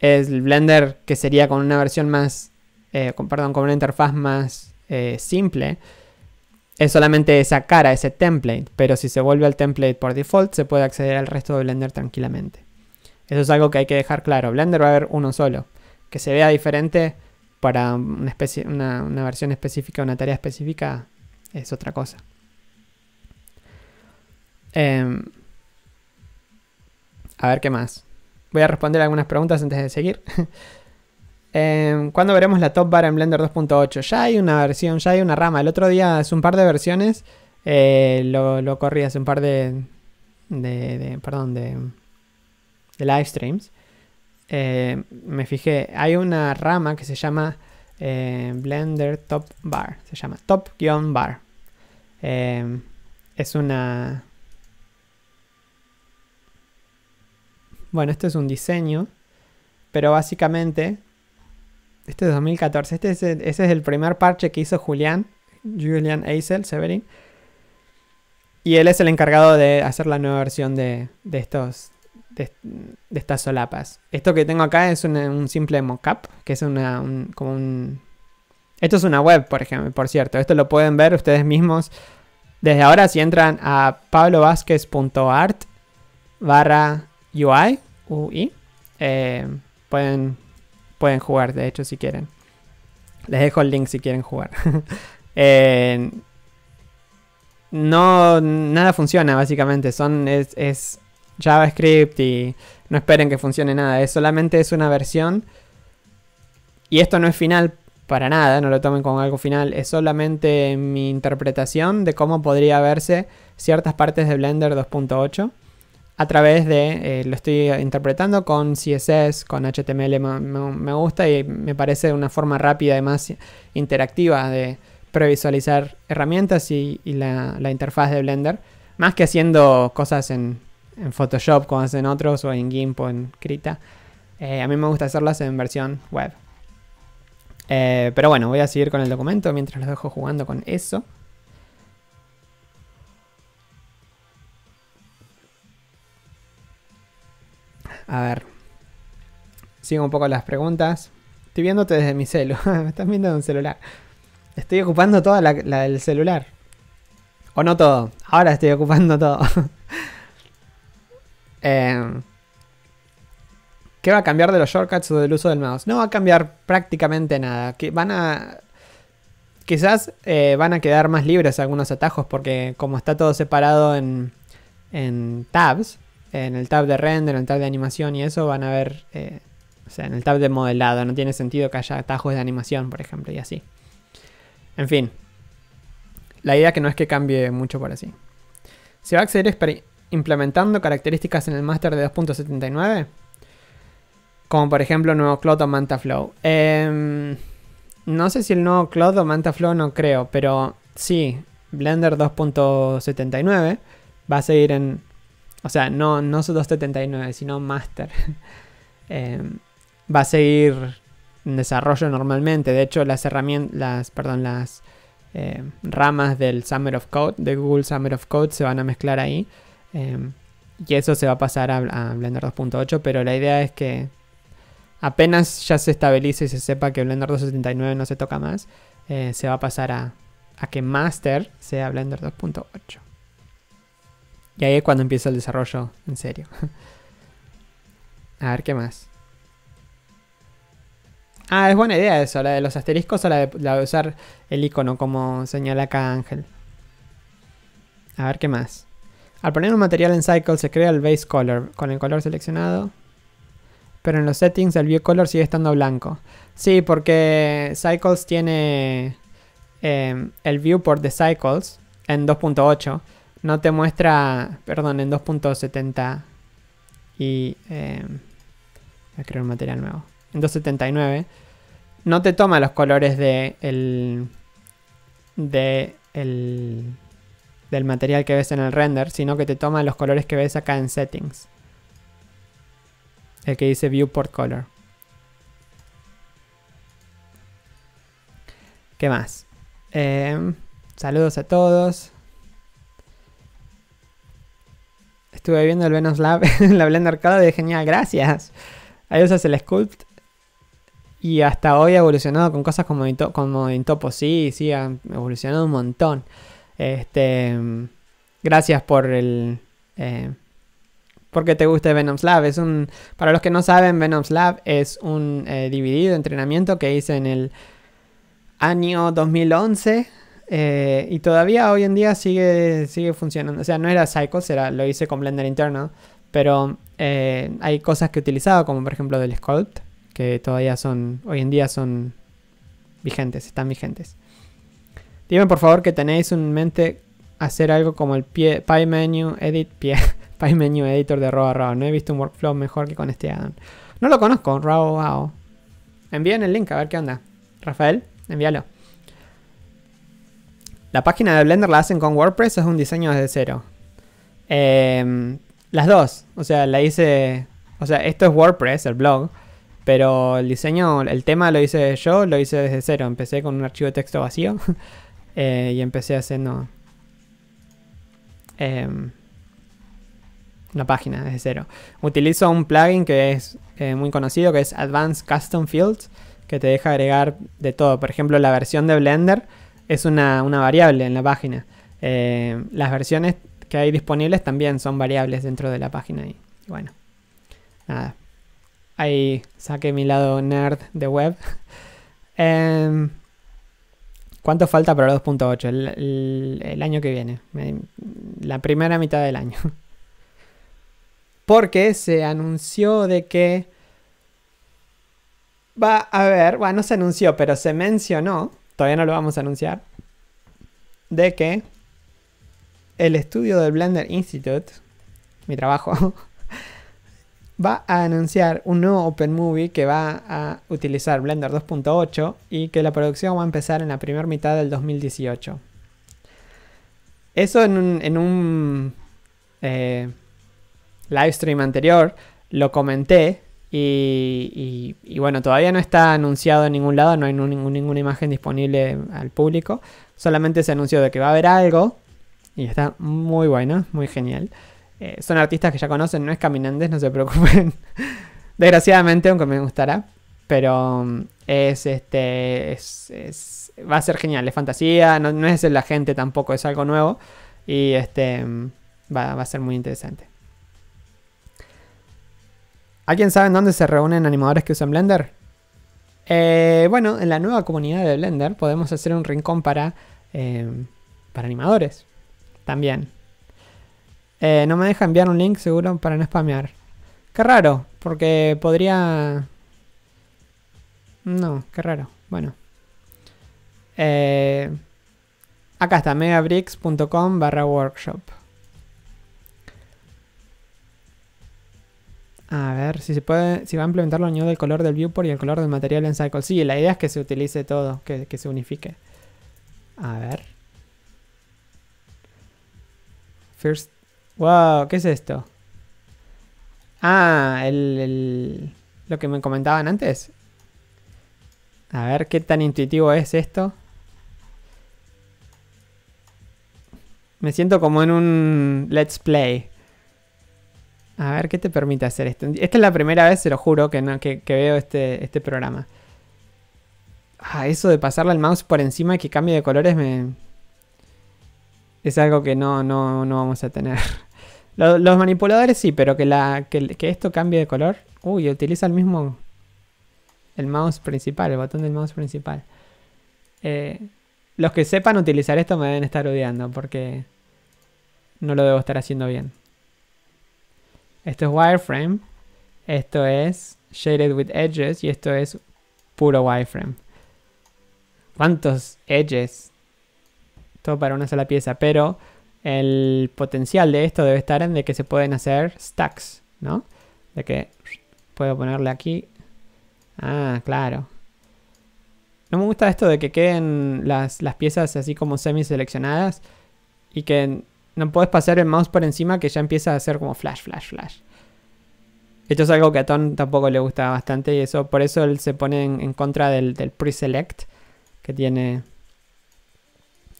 el Blender que sería con una versión más, eh, perdón, con una interfaz más eh, simple, es solamente esa cara, ese template, pero si se vuelve al template por default se puede acceder al resto de Blender tranquilamente. Eso es algo que hay que dejar claro. Blender va a haber uno solo. Que se vea diferente para una, especie, una, versión específica, una tarea específica, es otra cosa. Em, a ver qué más. Voy a responder algunas preguntas antes de seguir. (laughs) Em, ¿Cuándo veremos la top bar en Blender 2.8? Ya hay una versión, ya hay una rama. El otro día, hace un par de versiones, eh, lo, lo, corrí hace un par de perdón, de de live streams, eh, me fijé, hay una rama que se llama eh, Blender Top Bar, se llama Top-Bar. Em, es una... Bueno, esto es un diseño, pero básicamente, este es 2014, este es, ese es el primer parche que hizo Julián, Julian Aisel, Severin. Y él es el encargado de hacer la nueva versión de, de estos, de, estas solapas. Esto que tengo acá es un simple mockup, que es una, como un... Esto es una web, por ejemplo, por cierto. Esto lo pueden ver ustedes mismos. Desde ahora, si entran a pablovasquez.art barra UI, UI eh, pueden, pueden jugar, de hecho, si quieren. Les dejo el link si quieren jugar. (laughs) Eh, no, nada funciona, básicamente. Son, es JavaScript y no esperen que funcione nada. Es solamente es una versión. Y esto no es final para nada, no lo tomen como algo final. Es solamente mi interpretación de cómo podría verse ciertas partes de Blender 2.8 a través de, eh, lo estoy interpretando con CSS, con HTML, me, gusta y me parece una forma rápida y más interactiva de previsualizar herramientas y, la, interfaz de Blender, más que haciendo cosas en, en Photoshop como hacen otros o en GIMP o en Krita. Eh, a mí me gusta hacerlas en versión web. Eh, pero bueno, voy a seguir con el documento mientras los dejo jugando con eso. A ver. Sigo un poco las preguntas. Estoy viéndote desde mi celu. (laughs) me estás viendo de un celular. Estoy ocupando toda la del celular. O no todo. Ahora estoy ocupando todo. (laughs) Eh, ¿Qué va a cambiar de los shortcuts o del uso del mouse? No va a cambiar prácticamente nada. Que van a. Quizás eh, van a quedar más libres algunos atajos porque como está todo separado en, tabs, en el tab de render, en el tab de animación y eso, van a ver, eh, o sea, en el tab de modelado, no tiene sentido que haya atajos de animación, por ejemplo, y así. En fin, la idea que no es que cambie mucho por así. Se va a acceder a implementando características en el master de 2.79, como por ejemplo nuevo Cloud o MantaFlow. Em, no sé si el nuevo Cloud o Flow, no creo, pero sí, Blender 2.79 va a seguir en. O sea, no, no 2.79, sino master. (laughs) Em, va a seguir en desarrollo normalmente. De hecho, las herramientas. perdón, las. Eh, ramas del Summer of Code, de Google Summer of Code, se van a mezclar ahí. Em, y eso se va a pasar a, Blender 2.8, pero la idea es que apenas ya se estabilice y se sepa que Blender 2.79 no se toca más, eh, se va a pasar a, que Master sea Blender 2.8. Y ahí es cuando empieza el desarrollo en serio. (laughs) a ver qué más. Ah, es buena idea eso, la de los asteriscos o la de usar el icono como señala acá Ángel. A ver qué más. Al poner un material en Cycles se crea el Base Color con el color seleccionado. Pero en los settings el View Color sigue estando blanco. Sí, porque Cycles tiene em, el viewport de Cycles en 2.8. No te muestra, perdón, en 2.70 y... Em, voy a crear un material nuevo. En 279 no te toma los colores de el de el del material que ves en el render, sino que te toma los colores que ves acá en settings. El que dice viewport color. ¿Qué más? Em, saludos a todos. Estuve viendo el Venus Lab en (laughs) la Blender Cloud de genial, gracias. Ahí usas el sculpt y hasta hoy ha evolucionado con cosas como, Intopo. sí, sí, ha evolucionado un montón. Este, gracias por el... Eh, porque te guste Venom's Lab. Es un, para los que no saben, Venom's Lab es un eh, dividido entrenamiento que hice en el año 2011 eh, y todavía hoy en día sigue, sigue funcionando. O sea, no era psycho, era, lo hice con Blender interno, pero eh, hay cosas que he utilizado, como por ejemplo del Sculpt, que todavía son, hoy en día son vigentes, están vigentes. Dime por favor que tenéis en mente hacer algo como el pie, menu edit (laughs) pie, menu editor de Roa No he visto un workflow mejor que con este addon. No lo conozco, Rao Rao. Envíen el link a ver qué onda. Rafael, envíalo. La página de Blender la hacen con WordPress, es un diseño desde cero. Em, las dos, o sea, la hice, o sea, esto es WordPress, el blog, pero el diseño, el tema lo hice yo, lo hice desde cero. Empecé con un archivo de texto vacío. (laughs) Eh, y empecé haciendo la em, página desde cero. Utilizo un plugin que es eh, muy conocido, que es Advanced Custom Fields, que te deja agregar de todo. Por ejemplo, la versión de Blender es una, una variable en la página. Eh, las versiones que hay disponibles también son variables dentro de la página. Y, bueno, nada. Ahí saqué mi lado nerd de web. (laughs) Em, ¿Cuánto falta para 2.8? El, el, año que viene. La primera mitad del año. (laughs) Porque se anunció de que va a haber, bueno, no se anunció, pero se mencionó, todavía no lo vamos a anunciar, de que el estudio del Blender Institute, mi trabajo, (laughs) va a anunciar un nuevo Open Movie que va a utilizar Blender 2.8 y que la producción va a empezar en la primera mitad del 2018. Eso en un, eh, live stream anterior lo comenté y, bueno, todavía no está anunciado en ningún lado, no hay ninguna imagen disponible al público, solamente se anunció de que va a haber algo y está muy bueno, muy genial. Eh, son artistas que ya conocen, no es Caminandes, no se preocupen. (laughs) Desgraciadamente, aunque me gustará. Pero mm, es este. va a ser genial, es fantasía, no, no, es la gente tampoco, es algo nuevo. Y este. Mm, va, a ser muy interesante. ¿Alguien sabe en dónde se reúnen animadores que usan Blender? Eh, bueno, en la nueva comunidad de Blender podemos hacer un rincón para, eh, para animadores. También. Eh, no me deja enviar un link seguro para no spamear. Qué raro, porque podría... No, qué raro. Bueno. Eh, acá está, megabricks.com barra workshop. A ver si se puede, si va a implementar la unión del color del viewport y el color del material en Cycle. Sí, la idea es que se utilice todo, que se unifique. A ver. First Wow, ¿qué es esto? Ah, el, lo que me comentaban antes. A ver qué tan intuitivo es esto. Me siento como en un Let's Play. A ver qué te permite hacer esto. Esta es la primera vez, se lo juro, que, no, que veo este, este programa. Ah, eso de pasarle el mouse por encima y que cambie de colores me, es algo que no, no, no vamos a tener. (laughs) Los, manipuladores sí, pero que, la, esto cambie de color. Uy, utiliza el mismo... El mouse principal, el botón del mouse principal. Eh, los que sepan utilizar esto me deben estar odiando porque no lo debo estar haciendo bien. Esto es wireframe. Esto es shaded with edges y esto es puro wireframe. ¿Cuántos edges para una sola pieza, pero el potencial de esto debe estar en de que se pueden hacer stacks, ¿no? De que puedo ponerle aquí. Ah, claro. No me gusta esto de que queden las, piezas así como semi seleccionadas y que no puedes pasar el mouse por encima que ya empieza a hacer como flash, flash, flash. Esto es algo que a Tom tampoco le gusta bastante y eso por eso él se pone en, contra del, del preselect que tiene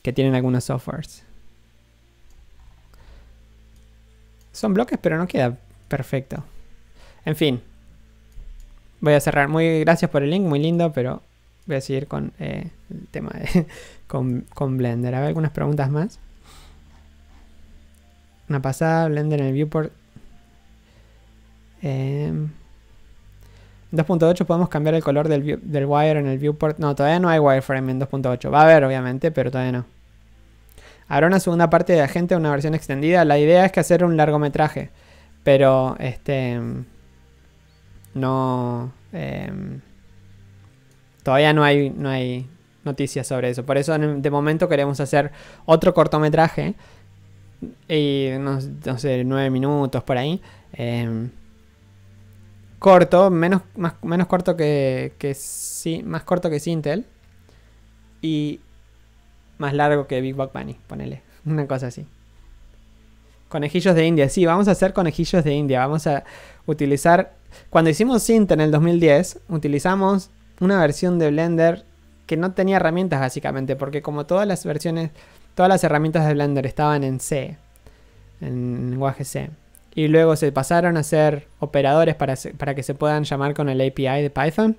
que tienen algunos softwares. Son bloques, pero no queda perfecto. En fin. Voy a cerrar. Muy gracias por el link, muy lindo, pero voy a seguir con eh, el tema de, (laughs) con, Blender. A ver, algunas preguntas más. Una pasada, Blender en el viewport. 2.8 em, podemos cambiar el color del, del wire en el viewport. No, todavía no hay wireframe en 2.8. Va a haber, obviamente, pero todavía no. Habrá una segunda parte de Agente, una versión extendida. La idea es que hacer un largometraje. Pero, este. No. Em, todavía no hay, no hay noticias sobre eso. Por eso, de momento, queremos hacer otro cortometraje. Y no, sé, nueve minutos por ahí. Em, corto, menos, menos corto que, sí, más corto que Sintel. Y más largo que Big Bug Bunny, ponele. (laughs) Una cosa así. Conejillos de India, sí, vamos a hacer conejillos de India. Vamos a utilizar. Cuando hicimos Cinta en el 2010, utilizamos una versión de Blender que no tenía herramientas básicamente, porque como todas las versiones, todas las herramientas de Blender estaban en C, en lenguaje C. Y luego se pasaron a ser operadores para, para que se puedan llamar con el API de Python,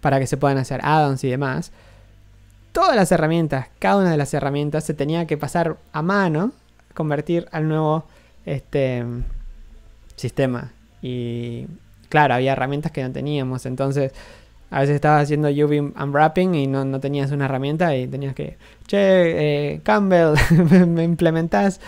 para que se puedan hacer add-ons y demás todas las herramientas, cada una de las herramientas se tenía que pasar a mano, convertir al nuevo este, sistema. Y claro, había herramientas que no teníamos, entonces a veces estabas haciendo UV unwrapping y no, tenías una herramienta y tenías que, che, eh, Campbell, (laughs) me implementás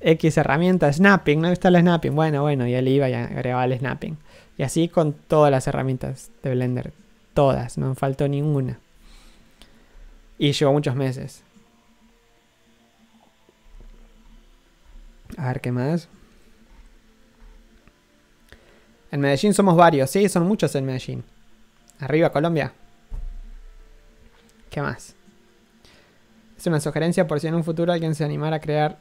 X herramienta, snapping, ¿no está el snapping? Bueno, bueno, y él iba y agregaba el snapping. Y así con todas las herramientas de Blender, todas, no faltó ninguna. Y llevo muchos meses. A ver qué más. En Medellín somos varios, sí, son muchos en Medellín. Arriba Colombia. ¿Qué más? Es una sugerencia por si en un futuro alguien se animara a crear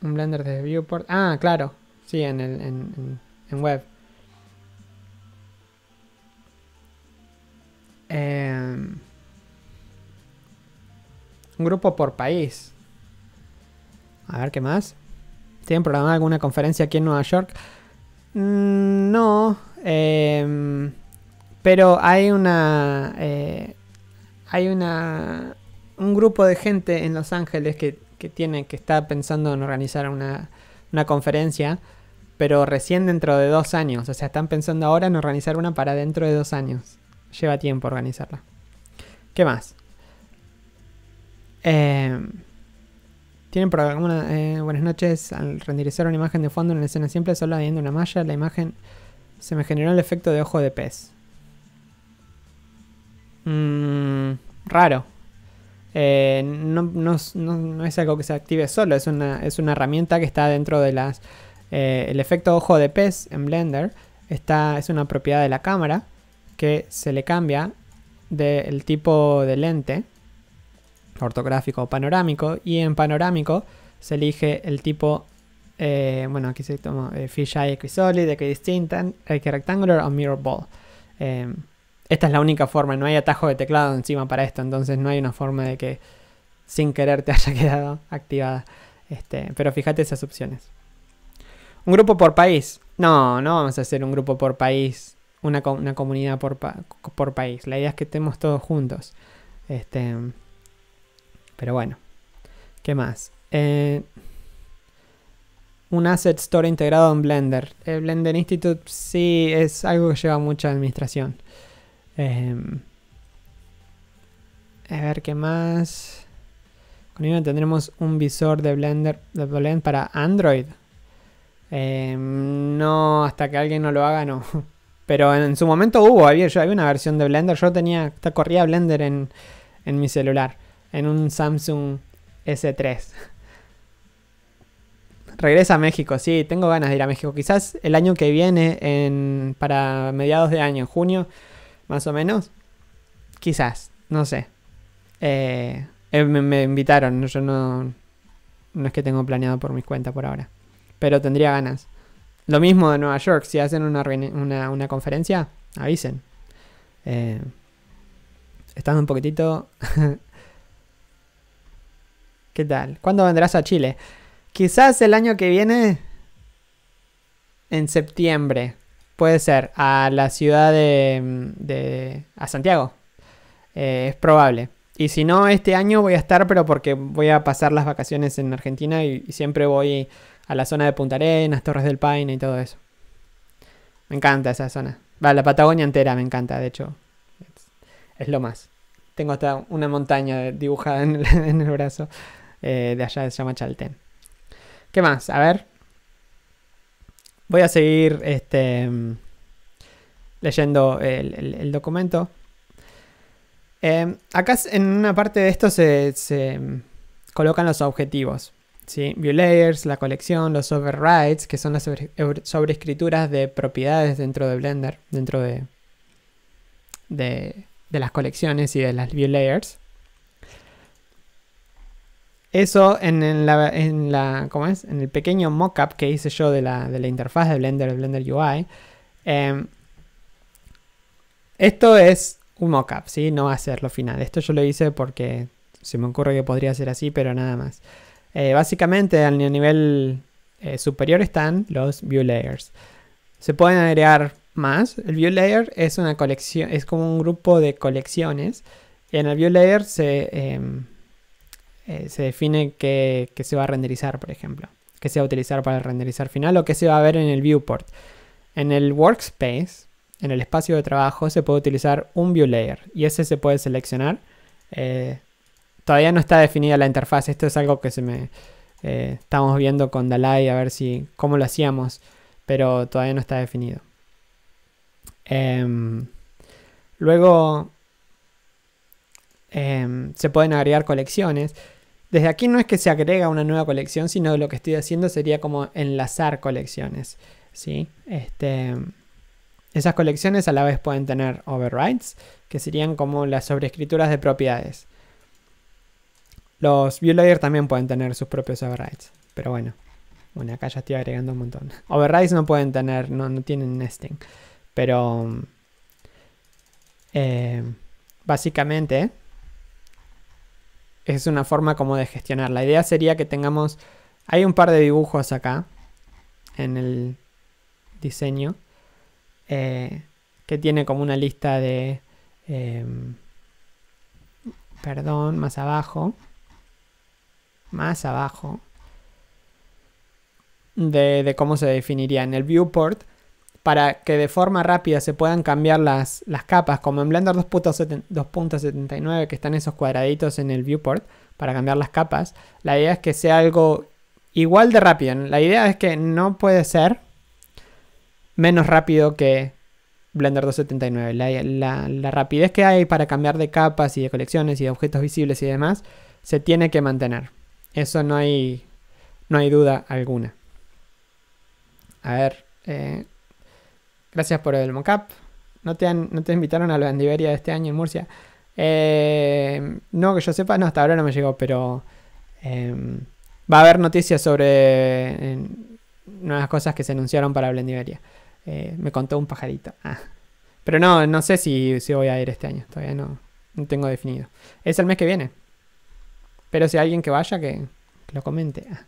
un Blender de Viewport. Ah, claro. Sí, en, el, en, en web. Eh, Un grupo por país. A ver, ¿qué más? ¿Tienen programada alguna conferencia aquí en Nueva York? Mm, no. Em, pero hay una... Eh, hay una... Un grupo de gente en Los Ángeles que, que tiene, que está pensando en organizar una, una conferencia pero recién dentro de dos años. O sea, están pensando ahora en organizar una para dentro de dos años. Lleva tiempo organizarla. ¿Qué más? Em, tienen Eh, buenas noches. Al renderizar una imagen de fondo en una escena simple, solo viendo una malla, la imagen se me generó el efecto de ojo de pez. Mm, raro. Eh, no, es algo que se active solo, es una, es una herramienta que está dentro de las. Eh, el efecto ojo de pez en Blender está, es una propiedad de la cámara que se le cambia del tipo de lente ortográfico o panorámico. Y en panorámico se elige el tipo, eh, bueno, aquí se toma eh, fisheye equisolid, eh, que rectangular o mirror ball. Em, esta es la única forma, no hay atajo de teclado encima para esto, entonces no hay una forma de que sin querer te (laughs) haya quedado activada. Este, pero fíjate esas opciones. Un grupo por país. No, no vamos a hacer un grupo por país, una, una comunidad por, por país. La idea es que estemos todos juntos. Este, pero bueno, ¿qué más? Eh, un Asset Store integrado en Blender. El eh, Blender Institute sí es algo que lleva mucha administración. Em, a ver qué más. Con ello tendremos un visor de Blender, de para Android. Em, no, hasta que alguien no lo haga, no. (laughs) Pero en, su momento hubo, había, yo, había una versión de Blender. Yo tenía, corría Blender en mi celular en un Samsung S3. Regresa a México, sí, tengo ganas de ir a México. Quizás el año que viene, para mediados de año, En junio, más o menos. Quizás, no sé. Eh, eh, me, invitaron, yo no, no es que tengo planeado por mi cuenta por ahora. Pero tendría ganas. Lo mismo de Nueva York, si hacen una, conferencia, avisen. Eh, un poquitito (laughs) ¿Qué tal? ¿Cuándo vendrás a Chile? Quizás el año que viene. En septiembre. Puede ser. A la ciudad de. a Santiago. Eh, es probable. Y si no, este año voy a estar, pero porque voy a pasar las vacaciones en Argentina y, siempre voy a la zona de Punta Arenas, Torres del Paine y todo eso. Me encanta esa zona. Va, la Patagonia entera me encanta, de hecho. Es, lo más. Tengo hasta una montaña dibujada en el (laughs) brazo. Eh, de allá se llama Chalten. ¿Qué más? A ver. Voy a seguir este, leyendo el, documento. Em, acá en una parte de esto se, colocan los objetivos. ¿sí? View layers, la colección, los overrides, que son las sobreescrituras de propiedades dentro de Blender, dentro de, de, de, las colecciones y de las view layers. Eso en, en el pequeño mockup que hice yo de la, interfaz de Blender, de Blender UI. Em, esto es un mockup, ¿sí? No va a ser lo final. Esto yo lo hice porque se me ocurre que podría ser así, pero nada más. Eh, básicamente, al nivel eh, superior están los view layers. Se pueden agregar más. El view layer es una colección, es como un grupo de colecciones. en el view layer se em, eh, se define qué se va a renderizar, por ejemplo. Qué se va a utilizar para el renderizar final o qué se va a ver en el viewport. En el workspace, en el espacio de trabajo, se puede utilizar un view layer y ese se puede seleccionar. Eh, todavía no está definida la interfaz. Esto es algo que se me eh, estamos viendo con Dalai a ver si cómo lo hacíamos, pero todavía no está definido. Em, luego em, se pueden agregar colecciones. Desde aquí no es que se agrega una nueva colección, sino lo que estoy haciendo sería como enlazar colecciones. ¿sí? Este, esas colecciones a la vez pueden tener overrides, que serían como las sobreescrituras de propiedades. Los viewloader también pueden tener sus propios overrides, pero bueno. Bueno, acá ya estoy agregando un montón. Overrides no pueden tener, no, tienen nesting. Pero eh, básicamente es una forma como de gestionar. La idea sería que tengamos... Hay un par de dibujos acá en el diseño eh, que tiene como una lista de... Em, perdón, más abajo. Más abajo. de cómo se definiría en el viewport para que de forma rápida se puedan cambiar las, capas, como en Blender 2.79 que están esos cuadraditos en el viewport para cambiar las capas, la idea es que sea algo igual de rápido. La idea es que no puede ser menos rápido que Blender 279. La, rapidez que hay para cambiar de capas y de colecciones y de objetos visibles y demás se tiene que mantener. Eso no hay, no hay duda alguna. A ver. Eh, Gracias por el mockup. No te, no te invitaron a la Andiveria de este año en Murcia. Eh, no, que yo sepa, no, hasta ahora no me llegó, pero em, va a haber noticias sobre nuevas cosas que se anunciaron para Blendiveria. Eh, me contó un pajarito. Ah. Pero no, no sé si, si, voy a ir este año, todavía no, tengo definido. Es el mes que viene. Pero si hay alguien que vaya, que, lo comente. Ah.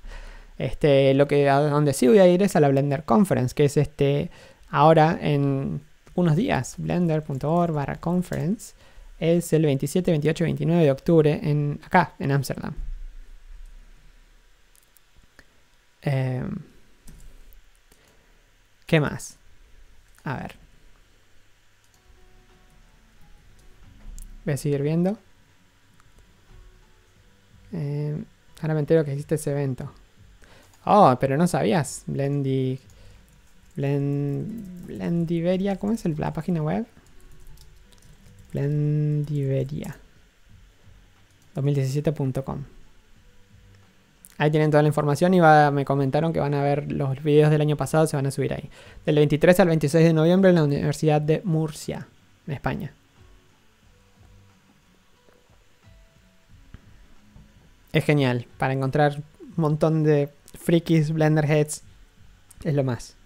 Este, lo que donde sí voy a ir es a la Blender Conference, que es este Ahora, en unos días, blender.org barra conference es el 27, 28, 29 de octubre en, acá, en Ámsterdam. Em, ¿Qué más? A ver. Voy a seguir viendo. Em, ahora me entero que existe ese evento. Oh, pero no sabías, Blendy Blendiveria, ¿cómo es la página web? Blendiveria 2017.com. Ahí tienen toda la información y me comentaron que van a ver los videos del año pasado, se van a subir ahí. Del 23 al 26 de noviembre en la Universidad de Murcia, en España. Es genial, para encontrar un montón de frikis, Blenderheads es lo más.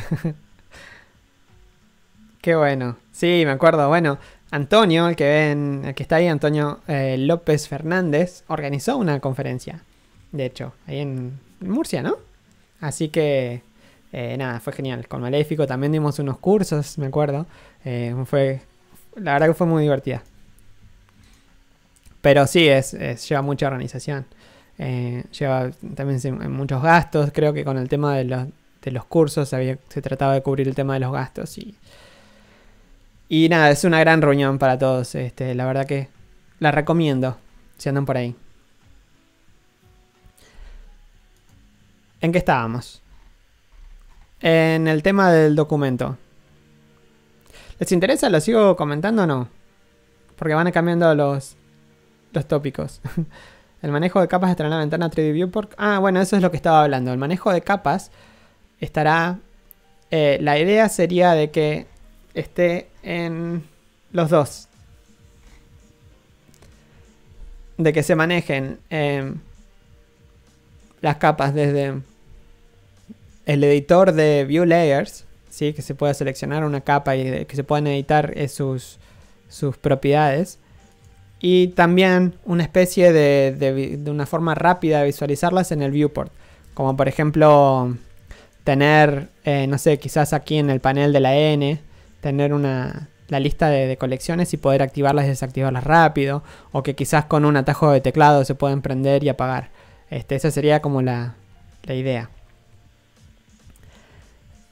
(laughs) Qué bueno. Sí, me acuerdo. Bueno, Antonio, el que ven, que está ahí, Antonio eh, López Fernández, organizó una conferencia. De hecho, ahí en Murcia, ¿no? Así que eh, nada, fue genial. Con Maléfico también dimos unos cursos, me acuerdo. Eh, fue. La verdad que fue muy divertida. Pero sí, lleva mucha organización. lleva también muchos gastos. Creo que con el tema de los, de los cursos, se trataba de cubrir el tema de los gastos y... Y nada, es una gran reunión para todos, este, la verdad que la recomiendo si andan por ahí. ¿En qué estábamos? En el tema del documento. ¿Les interesa? ¿Lo sigo comentando o no? Porque van cambiando los, los tópicos. (laughs) el manejo de capas de la ventana 3D Viewport. Ah, bueno, eso es lo que estaba hablando. El manejo de capas estará... Eh, la idea sería de que esté en los dos. De que se manejen em, las capas desde el editor de View Layers, ¿sí? que se pueda seleccionar una capa y que se puedan editar eh, sus, propiedades. Y también una especie de, de una forma rápida de visualizarlas en el viewport. Como por ejemplo tener, eh, no sé, quizás aquí en el panel de la N, tener una, la lista de, colecciones y poder activarlas y desactivarlas rápido, o que quizás con un atajo de teclado se pueden prender y apagar. Este, esa sería como la, idea.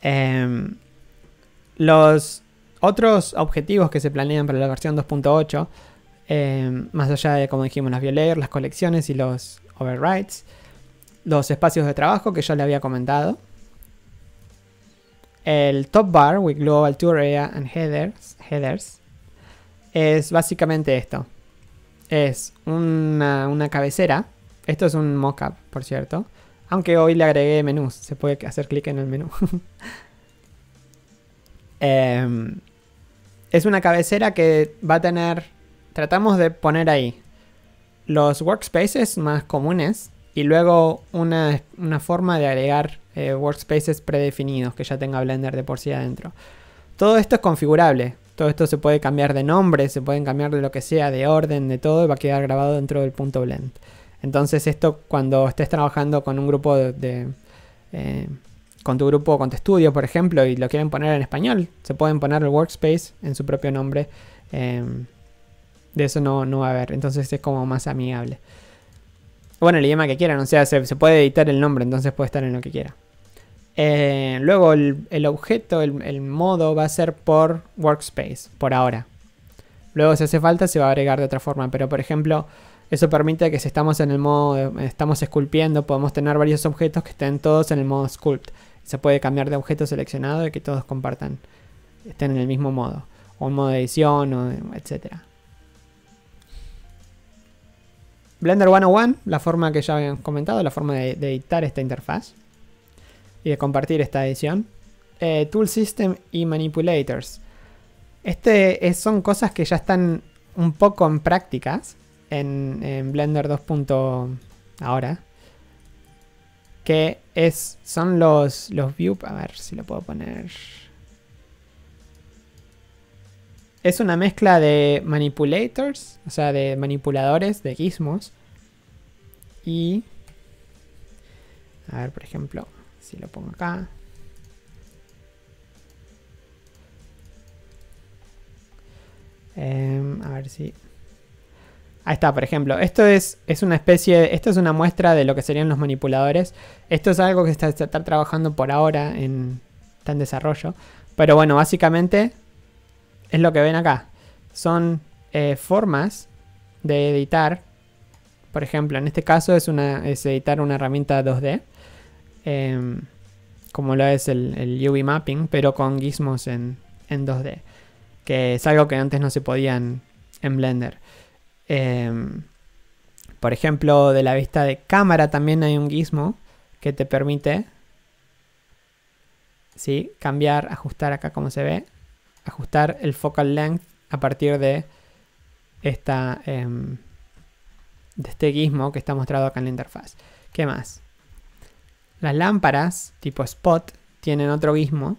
Em, los otros objetivos que se planean para la versión 2.8, em, más allá de, como dijimos, las violer, las colecciones y los overrides, los espacios de trabajo que ya le había comentado, el top bar with global tour area and headers, headers es básicamente esto. Es una, cabecera. Esto es un mockup, por cierto. Aunque hoy le agregué menús. Se puede hacer clic en el menú. (laughs) Em, es una cabecera que va a tener... Tratamos de poner ahí los workspaces más comunes y luego una, forma de agregar eh, workspaces predefinidos que ya tenga Blender de por sí adentro. Todo esto es configurable, todo esto se puede cambiar de nombre, se pueden cambiar de lo que sea, de orden, de todo, y va a quedar grabado dentro del punto blend. Entonces esto cuando estés trabajando con un grupo de... Eh, con tu grupo, con tu estudio, por ejemplo, y lo quieren poner en español, se pueden poner el workspace en su propio nombre. Eh, de eso no va a haber, entonces es como más amigable. Bueno, el idioma que quieran, o sea, se, puede editar el nombre, entonces puede estar en lo que quiera. Eh, luego el, objeto, el, modo va a ser por workspace, por ahora. Luego si hace falta se va a agregar de otra forma, pero por ejemplo eso permite que si estamos en el modo, eh, estamos esculpiendo, podemos tener varios objetos que estén todos en el modo sculpt. Se puede cambiar de objeto seleccionado y que todos compartan, estén en el mismo modo, o un modo de edición, o, etc. Blender 101, la forma que ya habían comentado, la forma de, editar esta interfaz y de compartir esta edición. Eh, Tool System y Manipulators. Este son cosas que ya están un poco en prácticas en, Blender 2.0 ahora. Que es, son los, los view. A ver si lo puedo poner es una mezcla de manipulators, o sea, de manipuladores, de gizmos. Y... A ver, por ejemplo, si lo pongo acá. Em, a ver si... Ahí está, por ejemplo. Esto es, es una especie, esto es una muestra de lo que serían los manipuladores. Esto es algo que está, trabajando por ahora en, está en desarrollo. Pero bueno, básicamente es lo que ven acá. Son eh, formas de editar. Por ejemplo, en este caso es, una, es editar una herramienta 2D. Em, como lo es el, el, UV mapping, pero con gizmos en, 2D. Que es algo que antes no se podían en, Blender. Em, por ejemplo, de la vista de cámara también hay un gizmo que te permite ¿sí? cambiar, ajustar acá como se ve ajustar el focal length a partir de, esta, em, de este gizmo que está mostrado acá en la interfaz. ¿Qué más? Las lámparas tipo spot tienen otro gizmo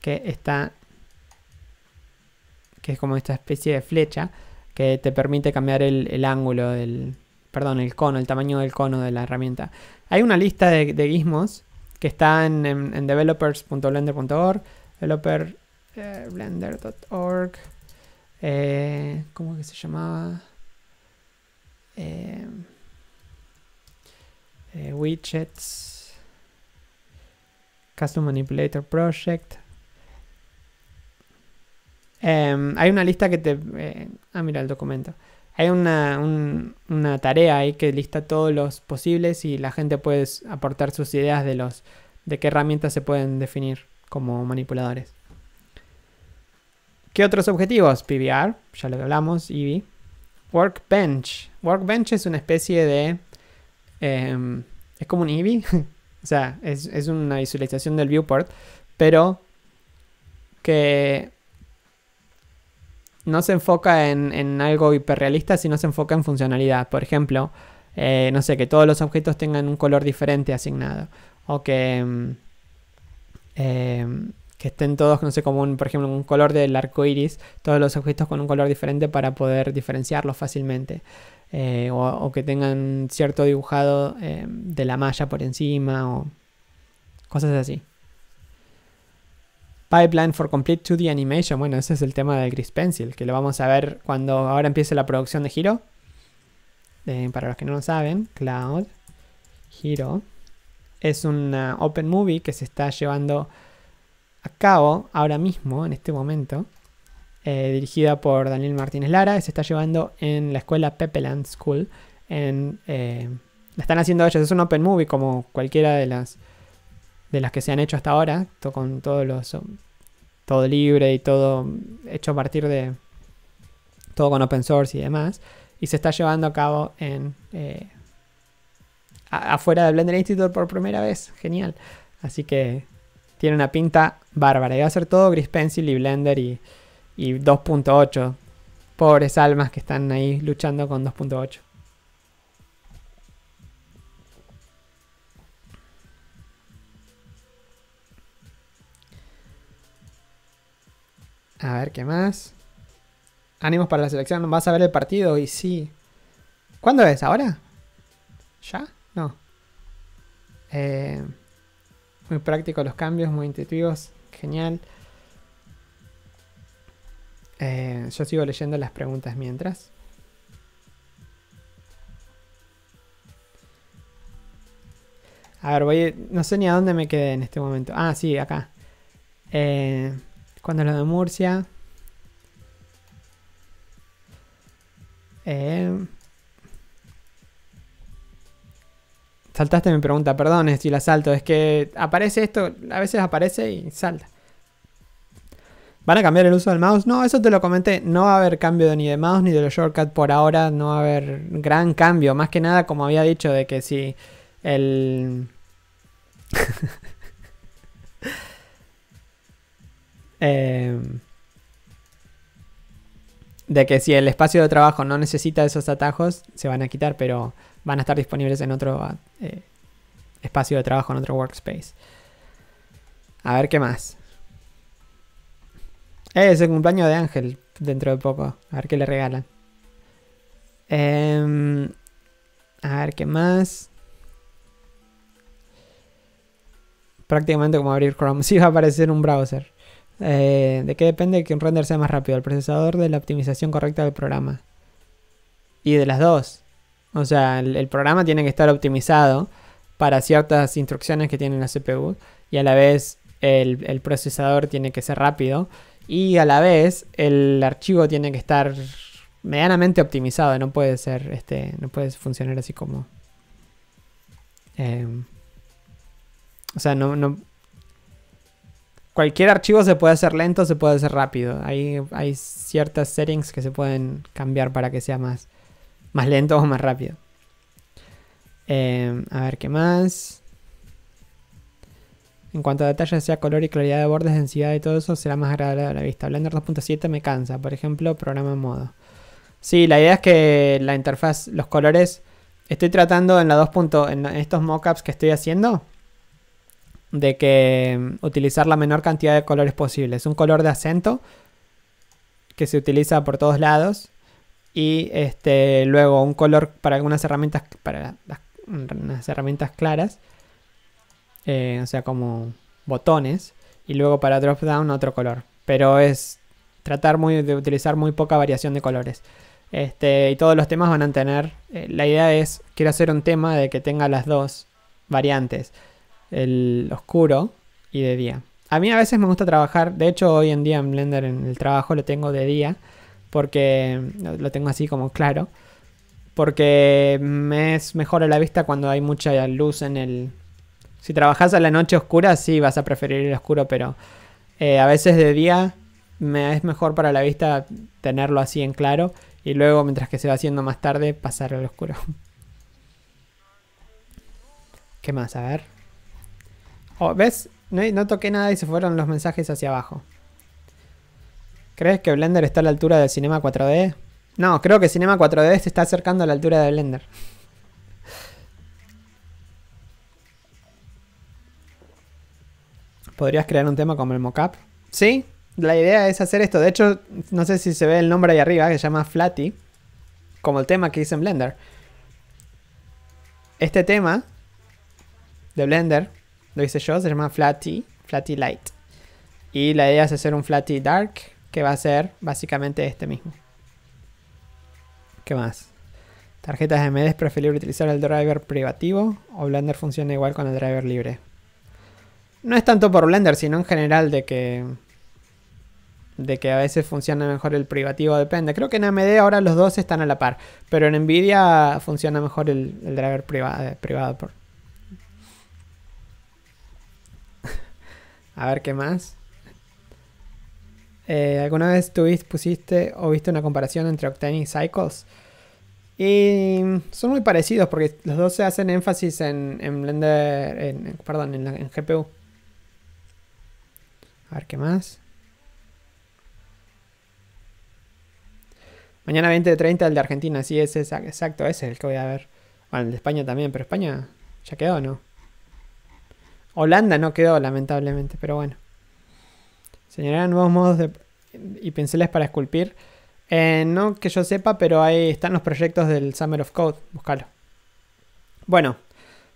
que está que es como esta especie de flecha que te permite cambiar el, ángulo del perdón, el cono, el tamaño del cono de la herramienta. Hay una lista de, de que está en developers.blender.org Developer.blender.org, eh, eh, ¿cómo que se llamaba? Eh, widgets custom manipulator project em, hay una lista que te ah mira el documento hay una, una, tarea ahí que lista todos los posibles y la gente puede aportar sus ideas de los de qué herramientas se pueden definir como manipuladores. ¿Qué otros objetivos? PBR, ya lo hablamos, Eevee. Workbench. Workbench es una especie de... Em, es como un Eevee. (laughs) o sea, es, una visualización del viewport, pero que no se enfoca en, algo hiperrealista, sino se enfoca en funcionalidad. Por ejemplo, eh, no sé, que todos los objetos tengan un color diferente asignado. O que, em, eh, que estén todos, no sé, como un, por ejemplo, un color del arco iris, todos los objetos con un color diferente para poder diferenciarlos fácilmente. Eh, o, que tengan cierto dibujado eh, de la malla por encima o cosas así. Pipeline for Complete 2D Animation. Bueno, ese es el tema del Gris Pencil, que lo vamos a ver cuando ahora empiece la producción de Hero. para los que no lo saben, Cloud Hero es una open movie que se está llevando a cabo ahora mismo, en este momento, eh, dirigida por Daniel Martínez Lara, se está llevando en la escuela Pepeland School. En, eh, la están haciendo ellos, es un open movie como cualquiera de las, de las que se han hecho hasta ahora, todo con todos los, todo libre y todo hecho a partir de todo con open source y demás. Y se está llevando a cabo en eh, afuera de Blender Institute por primera vez. Genial. Así que tiene una pinta bárbara. Y va a ser todo Gris Pencil y Blender y, 2.8. Pobres almas que están ahí luchando con 2.8. A ver, ¿qué más? Ánimos para la selección. ¿Vas a ver el partido? Y sí. ¿Cuándo es? ¿Ahora? ¿Ya? Eh, muy práctico los cambios, muy intuitivos, genial. Eh, yo sigo leyendo las preguntas mientras. A ver, voy, no sé ni a dónde me quedé en este momento. Ah, sí, acá. Eh, cuando lo de Murcia. Eh, Saltaste mi pregunta, perdón eh, si la salto. Es que aparece esto, a veces aparece y salta. ¿Van a cambiar el uso del mouse? No, eso te lo comenté. No va a haber cambio ni de mouse ni de los shortcuts por ahora. No va a haber gran cambio. Más que nada, como había dicho, de que si el... (laughs) Em, de que si el espacio de trabajo no necesita esos atajos, se van a quitar, pero van a estar disponibles en otro eh, espacio de trabajo, en otro workspace. A ver qué más. Eh, es el cumpleaños de Ángel dentro de poco. A ver qué le regalan. Em, a ver qué más. Prácticamente como abrir Chrome. (laughs) Sí va a aparecer un browser. Eh, ¿De qué depende que un render sea más rápido? El procesador de la optimización correcta del programa. Y de las dos. O sea, el, programa tiene que estar optimizado para ciertas instrucciones que tiene la CPU y a la vez el, procesador tiene que ser rápido y a la vez el archivo tiene que estar medianamente optimizado, no puede ser, este, no puede funcionar así como... Em, o sea, no, no, Cualquier archivo se puede hacer lento, se puede hacer rápido. Hay, hay ciertas settings que se pueden cambiar para que sea más más lento o más rápido. Eh, a ver, ¿qué más? En cuanto a detalles, sea color y claridad de bordes, densidad y todo eso, será más agradable a la vista. Blender 2.7 me cansa, por ejemplo, programa en modo. Sí, la idea es que la interfaz, los colores, estoy tratando en la 2. en estos mockups que estoy haciendo de que mm, utilizar la menor cantidad de colores posible. Es un color de acento que se utiliza por todos lados y este, luego un color para algunas herramientas, para las, herramientas claras, eh, o sea, como botones, y luego para drop down otro color. Pero es tratar muy, de utilizar muy poca variación de colores. Este, y todos los temas van a tener, eh, la idea es, quiero hacer un tema de que tenga las dos variantes, el oscuro y de día. A mí a veces me gusta trabajar, de hecho hoy en día en Blender en el trabajo lo tengo de día porque lo tengo así como claro, porque me es mejor a la vista cuando hay mucha luz en el... Si trabajas a la noche oscura, sí, vas a preferir el oscuro, pero eh, a veces de día me es mejor para la vista tenerlo así en claro y luego mientras que se va haciendo más tarde pasar al oscuro. (laughs) ¿Qué más? A ver. Oh, ¿Ves? no toqué nada y se fueron los mensajes hacia abajo. ¿Crees que Blender está a la altura del Cinema 4D? No, creo que Cinema 4D se está acercando a la altura de Blender. ¿Podrías crear un tema como el mockup? Sí, la idea es hacer esto. De hecho, no sé si se ve el nombre ahí arriba, que se llama Flatty, como el tema que hice en Blender. Este tema de Blender, lo hice yo, se llama Flatty, Flatty Light. Y la idea es hacer un Flatty Dark, que va a ser básicamente este mismo. ¿Qué más? Tarjetas AMD es preferible utilizar el driver privativo o Blender funciona igual con el driver libre. No es tanto por Blender, sino en general de que de que a veces funciona mejor el privativo, depende. Creo que en AMD ahora los dos están a la par, pero en Nvidia funciona mejor el, driver privado. Eh, privado por... (laughs) a ver qué más. Eh, ¿Alguna vez tuviste, pusiste o viste una comparación entre Octane y Cycles? Y son muy parecidos porque los dos se hacen énfasis en, Blender, en, perdón, en, en GPU. A ver qué más. Mañana 20 de 30 el de Argentina, sí, es exacto, ese es el que voy a ver. Bueno, el de España también, pero España ya quedó, ¿no? Holanda no quedó, lamentablemente, pero bueno. Señalar nuevos modos y pinceles para esculpir. Eh, no que yo sepa, pero ahí están los proyectos del Summer of Code. Búscalo. Bueno,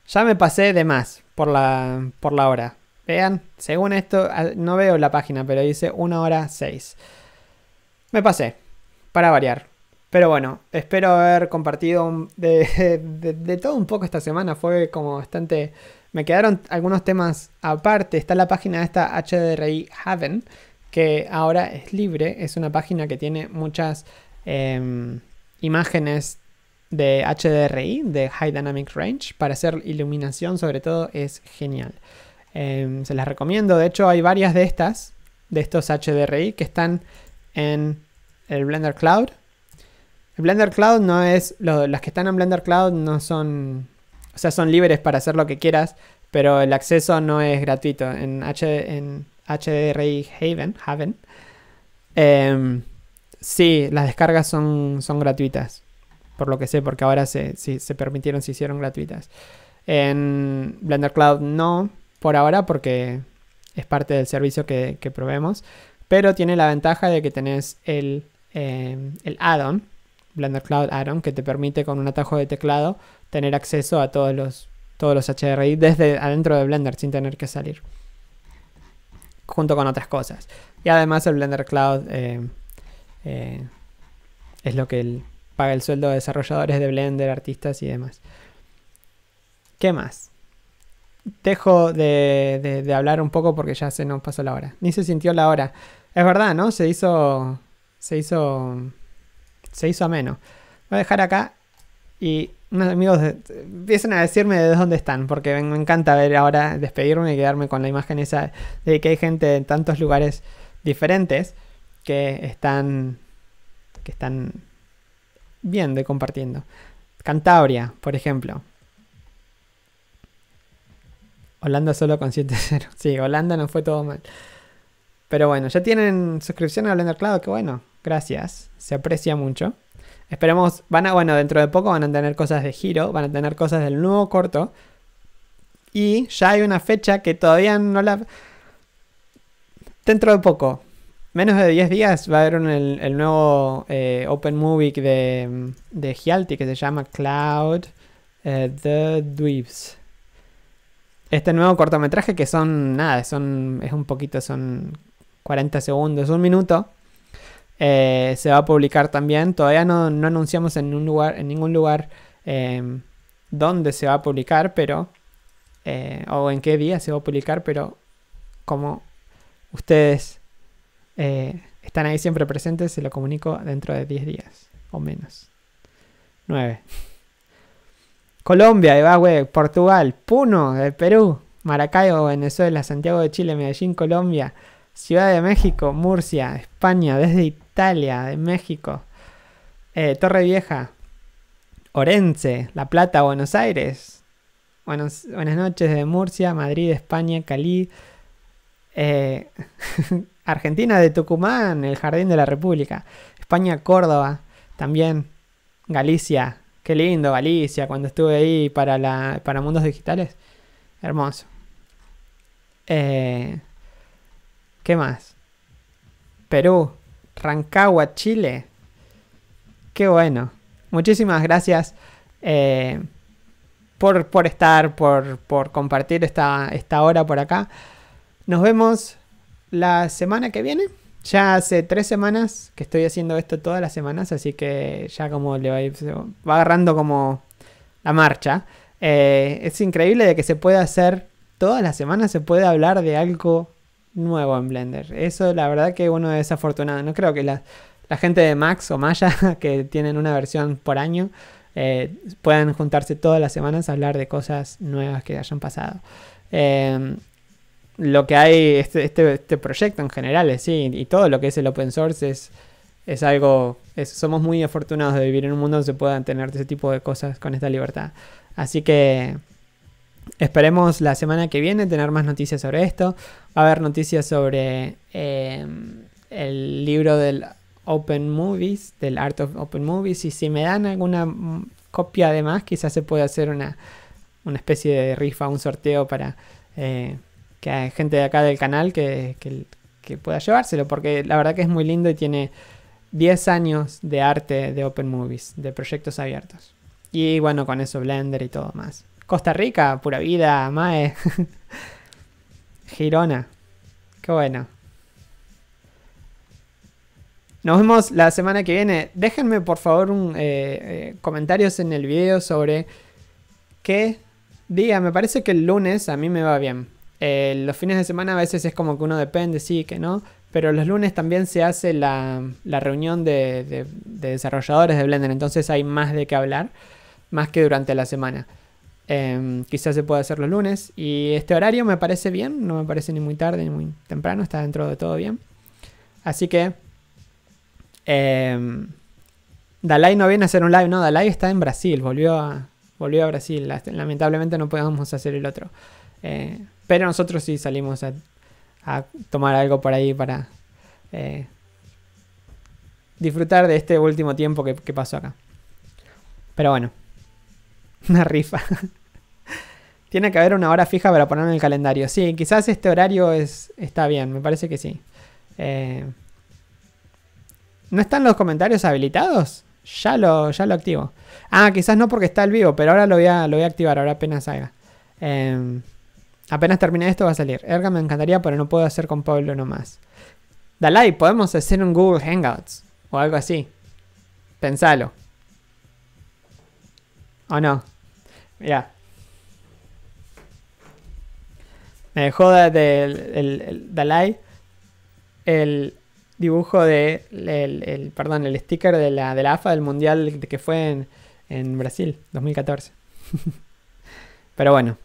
ya me pasé de más por la, por la hora. Vean, según esto, ah, no veo la página, pero dice 1 hora 6. Me pasé, para variar. Pero bueno, espero haber compartido de, (laughs) de, de todo un poco esta semana. Fue como bastante me quedaron algunos temas aparte. Está la página de esta HDRI Haven, que ahora es libre. Es una página que tiene muchas em, imágenes de HDRI, de High Dynamic Range, para hacer iluminación sobre todo es genial. Em, se las recomiendo, de hecho hay varias de estas, de estos HDRI, que están en el Blender Cloud. El Blender Cloud no es, las que están en Blender Cloud no son o sea, son libres para hacer lo que quieras, pero el acceso no es gratuito. En, H, en HDRI Haven, Haven em, sí, las descargas son, son gratuitas. Por lo que sé, porque ahora se, se permitieron, se hicieron gratuitas. En Blender Cloud no, por ahora, porque es parte del servicio que, probemos. Pero tiene la ventaja de que tenés el, em, el add-on, Blender Cloud add que te permite con un atajo de teclado tener acceso a todos los, todos los HDRI desde adentro de Blender sin tener que salir. Junto con otras cosas. Y además el Blender Cloud eh, eh, es lo que paga el sueldo de desarrolladores de Blender, artistas y demás. ¿Qué más? Dejo de, de, hablar un poco porque ya se nos pasó la hora. Ni se sintió la hora. Es verdad, ¿no? Se hizo. Se hizo. Se hizo ameno. Voy a dejar acá y unos amigos empiezan a decirme de dónde están, porque me, encanta ver ahora despedirme y quedarme con la imagen esa de que hay gente en tantos lugares diferentes que están que están bien de compartiendo. Cantabria, por ejemplo. Holanda solo con 7-0. (laughs) Sí, Holanda no fue todo mal. Pero bueno, ya tienen suscripción a Blender Cloud, que bueno, gracias. Se aprecia mucho. Esperemos, van a, bueno, dentro de poco van a tener cosas de giro, van a tener cosas del nuevo corto. Y ya hay una fecha que todavía no la... Dentro de poco, menos de 10 días, va a haber el, nuevo eh, Open Movie de, de Gialti que se llama Cloud eh, The Dweebs. Este nuevo cortometraje que son, nada, son, es un poquito, son 40 segundos, un minuto eh, se va a publicar también. Todavía no, anunciamos en, un lugar, en ningún lugar donde em, dónde se va a publicar, pero. Eh, o en qué día se va a publicar, pero como ustedes eh, están ahí siempre presentes, se lo comunico dentro de 10 días o menos. 9. Colombia, Ibagüe, Portugal, Puno, del Perú, Maracaibo, Venezuela, Santiago de Chile, Medellín, Colombia, Ciudad de México, Murcia, España, desde Italia Italia, de México, eh, Torre Vieja, Orense, La Plata, Buenos Aires. buenas noches de Murcia, Madrid, España, Cali, eh, (laughs) Argentina de Tucumán, el Jardín de la República, España, Córdoba, también Galicia. Qué lindo Galicia cuando estuve ahí para, la, para Mundos Digitales. Hermoso. Eh, ¿Qué más? Perú, Rancagua, Chile. Qué bueno. Muchísimas gracias eh, por, estar, por, compartir esta, esta hora por acá. Nos vemos la semana que viene. Ya hace tres semanas que estoy haciendo esto todas las semanas, así que ya como le va, va agarrando como la marcha. Eh, es increíble de que se pueda hacer, todas las semanas se puede hablar de algo nuevo en Blender. Eso la verdad que uno es afortunado, No creo que la, gente de Max o Maya, (laughs) que tienen una versión por año, eh, puedan juntarse todas las semanas a hablar de cosas nuevas que hayan pasado. Eh, lo que hay, este, este, este proyecto en general, y todo lo que es el open source es, es algo, somos muy afortunados de vivir en un mundo donde se puedan tener ese tipo de cosas con esta libertad. Así que Esperemos la semana que viene tener más noticias sobre esto. Va a haber noticias sobre eh, el libro del Open Movies, del Art of Open Movies. Y si me dan alguna copia además quizás se puede hacer una, una especie de rifa, un sorteo para eh, que hay gente de acá del canal que, que pueda llevárselo. Porque la verdad que es muy lindo y tiene 10 años de arte de Open Movies, de proyectos abiertos. Y bueno, con eso Blender y todo más. Costa Rica, pura vida, Mae. (laughs) Girona. Qué bueno. Nos vemos la semana que viene. Déjenme por favor un, eh, eh, comentarios en el video sobre qué día. Me parece que el lunes a mí me va bien. Eh, los fines de semana a veces es como que uno depende, sí, que no. Pero los lunes también se hace la, reunión de, de desarrolladores de Blender. Entonces hay más de qué hablar, más que durante la semana. Em, quizás se pueda hacer los lunes. Y este horario me parece bien, no me parece ni muy tarde ni muy temprano, está dentro de todo bien. Así que... Em, Dalai no viene a hacer un live, no, Dalai está en Brasil, volvió a, volvió a Brasil. Lamentablemente no podemos hacer el otro. Eh, pero nosotros sí salimos a, tomar algo por ahí para eh, disfrutar de este último tiempo que pasó acá. Pero bueno. (laughs) Una rifa. Tiene que haber una hora fija para poner en el calendario. Sí, quizás este horario está bien, me parece que sí. Eh, ¿No están los comentarios habilitados? Ya lo, ya lo activo. Ah, quizás no porque está al vivo, pero ahora lo voy a, lo voy a activar, ahora apenas salga. Em, apenas termine esto va a salir. Erga me encantaría, pero no puedo hacer con Pablo nomás. Dalai, podemos hacer un Google Hangouts o algo así. Pensalo. ¿O no? Ya. Me dejó del el, Dalai el dibujo de. El, perdón, el sticker de la, de AFA del Mundial que fue en, Brasil, 2014. (laughs) Pero bueno.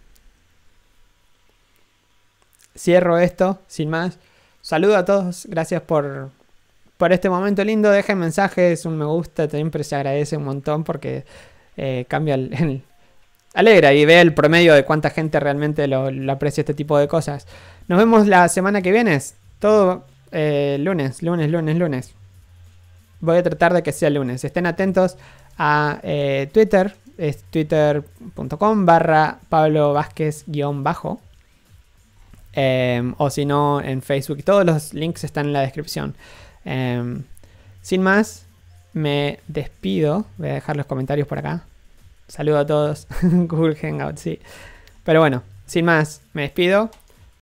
Cierro esto, sin más. Saludo a todos, gracias por, por este momento lindo. Dejen mensajes, un me gusta, siempre se agradece un montón porque eh, cambia (laughs) el alegra y ve el promedio de cuánta gente realmente lo, aprecia este tipo de cosas. Nos vemos la semana que viene. Todo eh, lunes, lunes, lunes, lunes. Voy a tratar de que sea lunes. Estén atentos a eh, Twitter. Es twitter.com barra Pablo Vázquez guión bajo. Em, o si no, en Facebook. Todos los links están en la descripción. Em, sin más, me despido. Voy a dejar los comentarios por acá. Saludo a todos. Google (laughs) Hangout, sí. Pero bueno, sin más, me despido.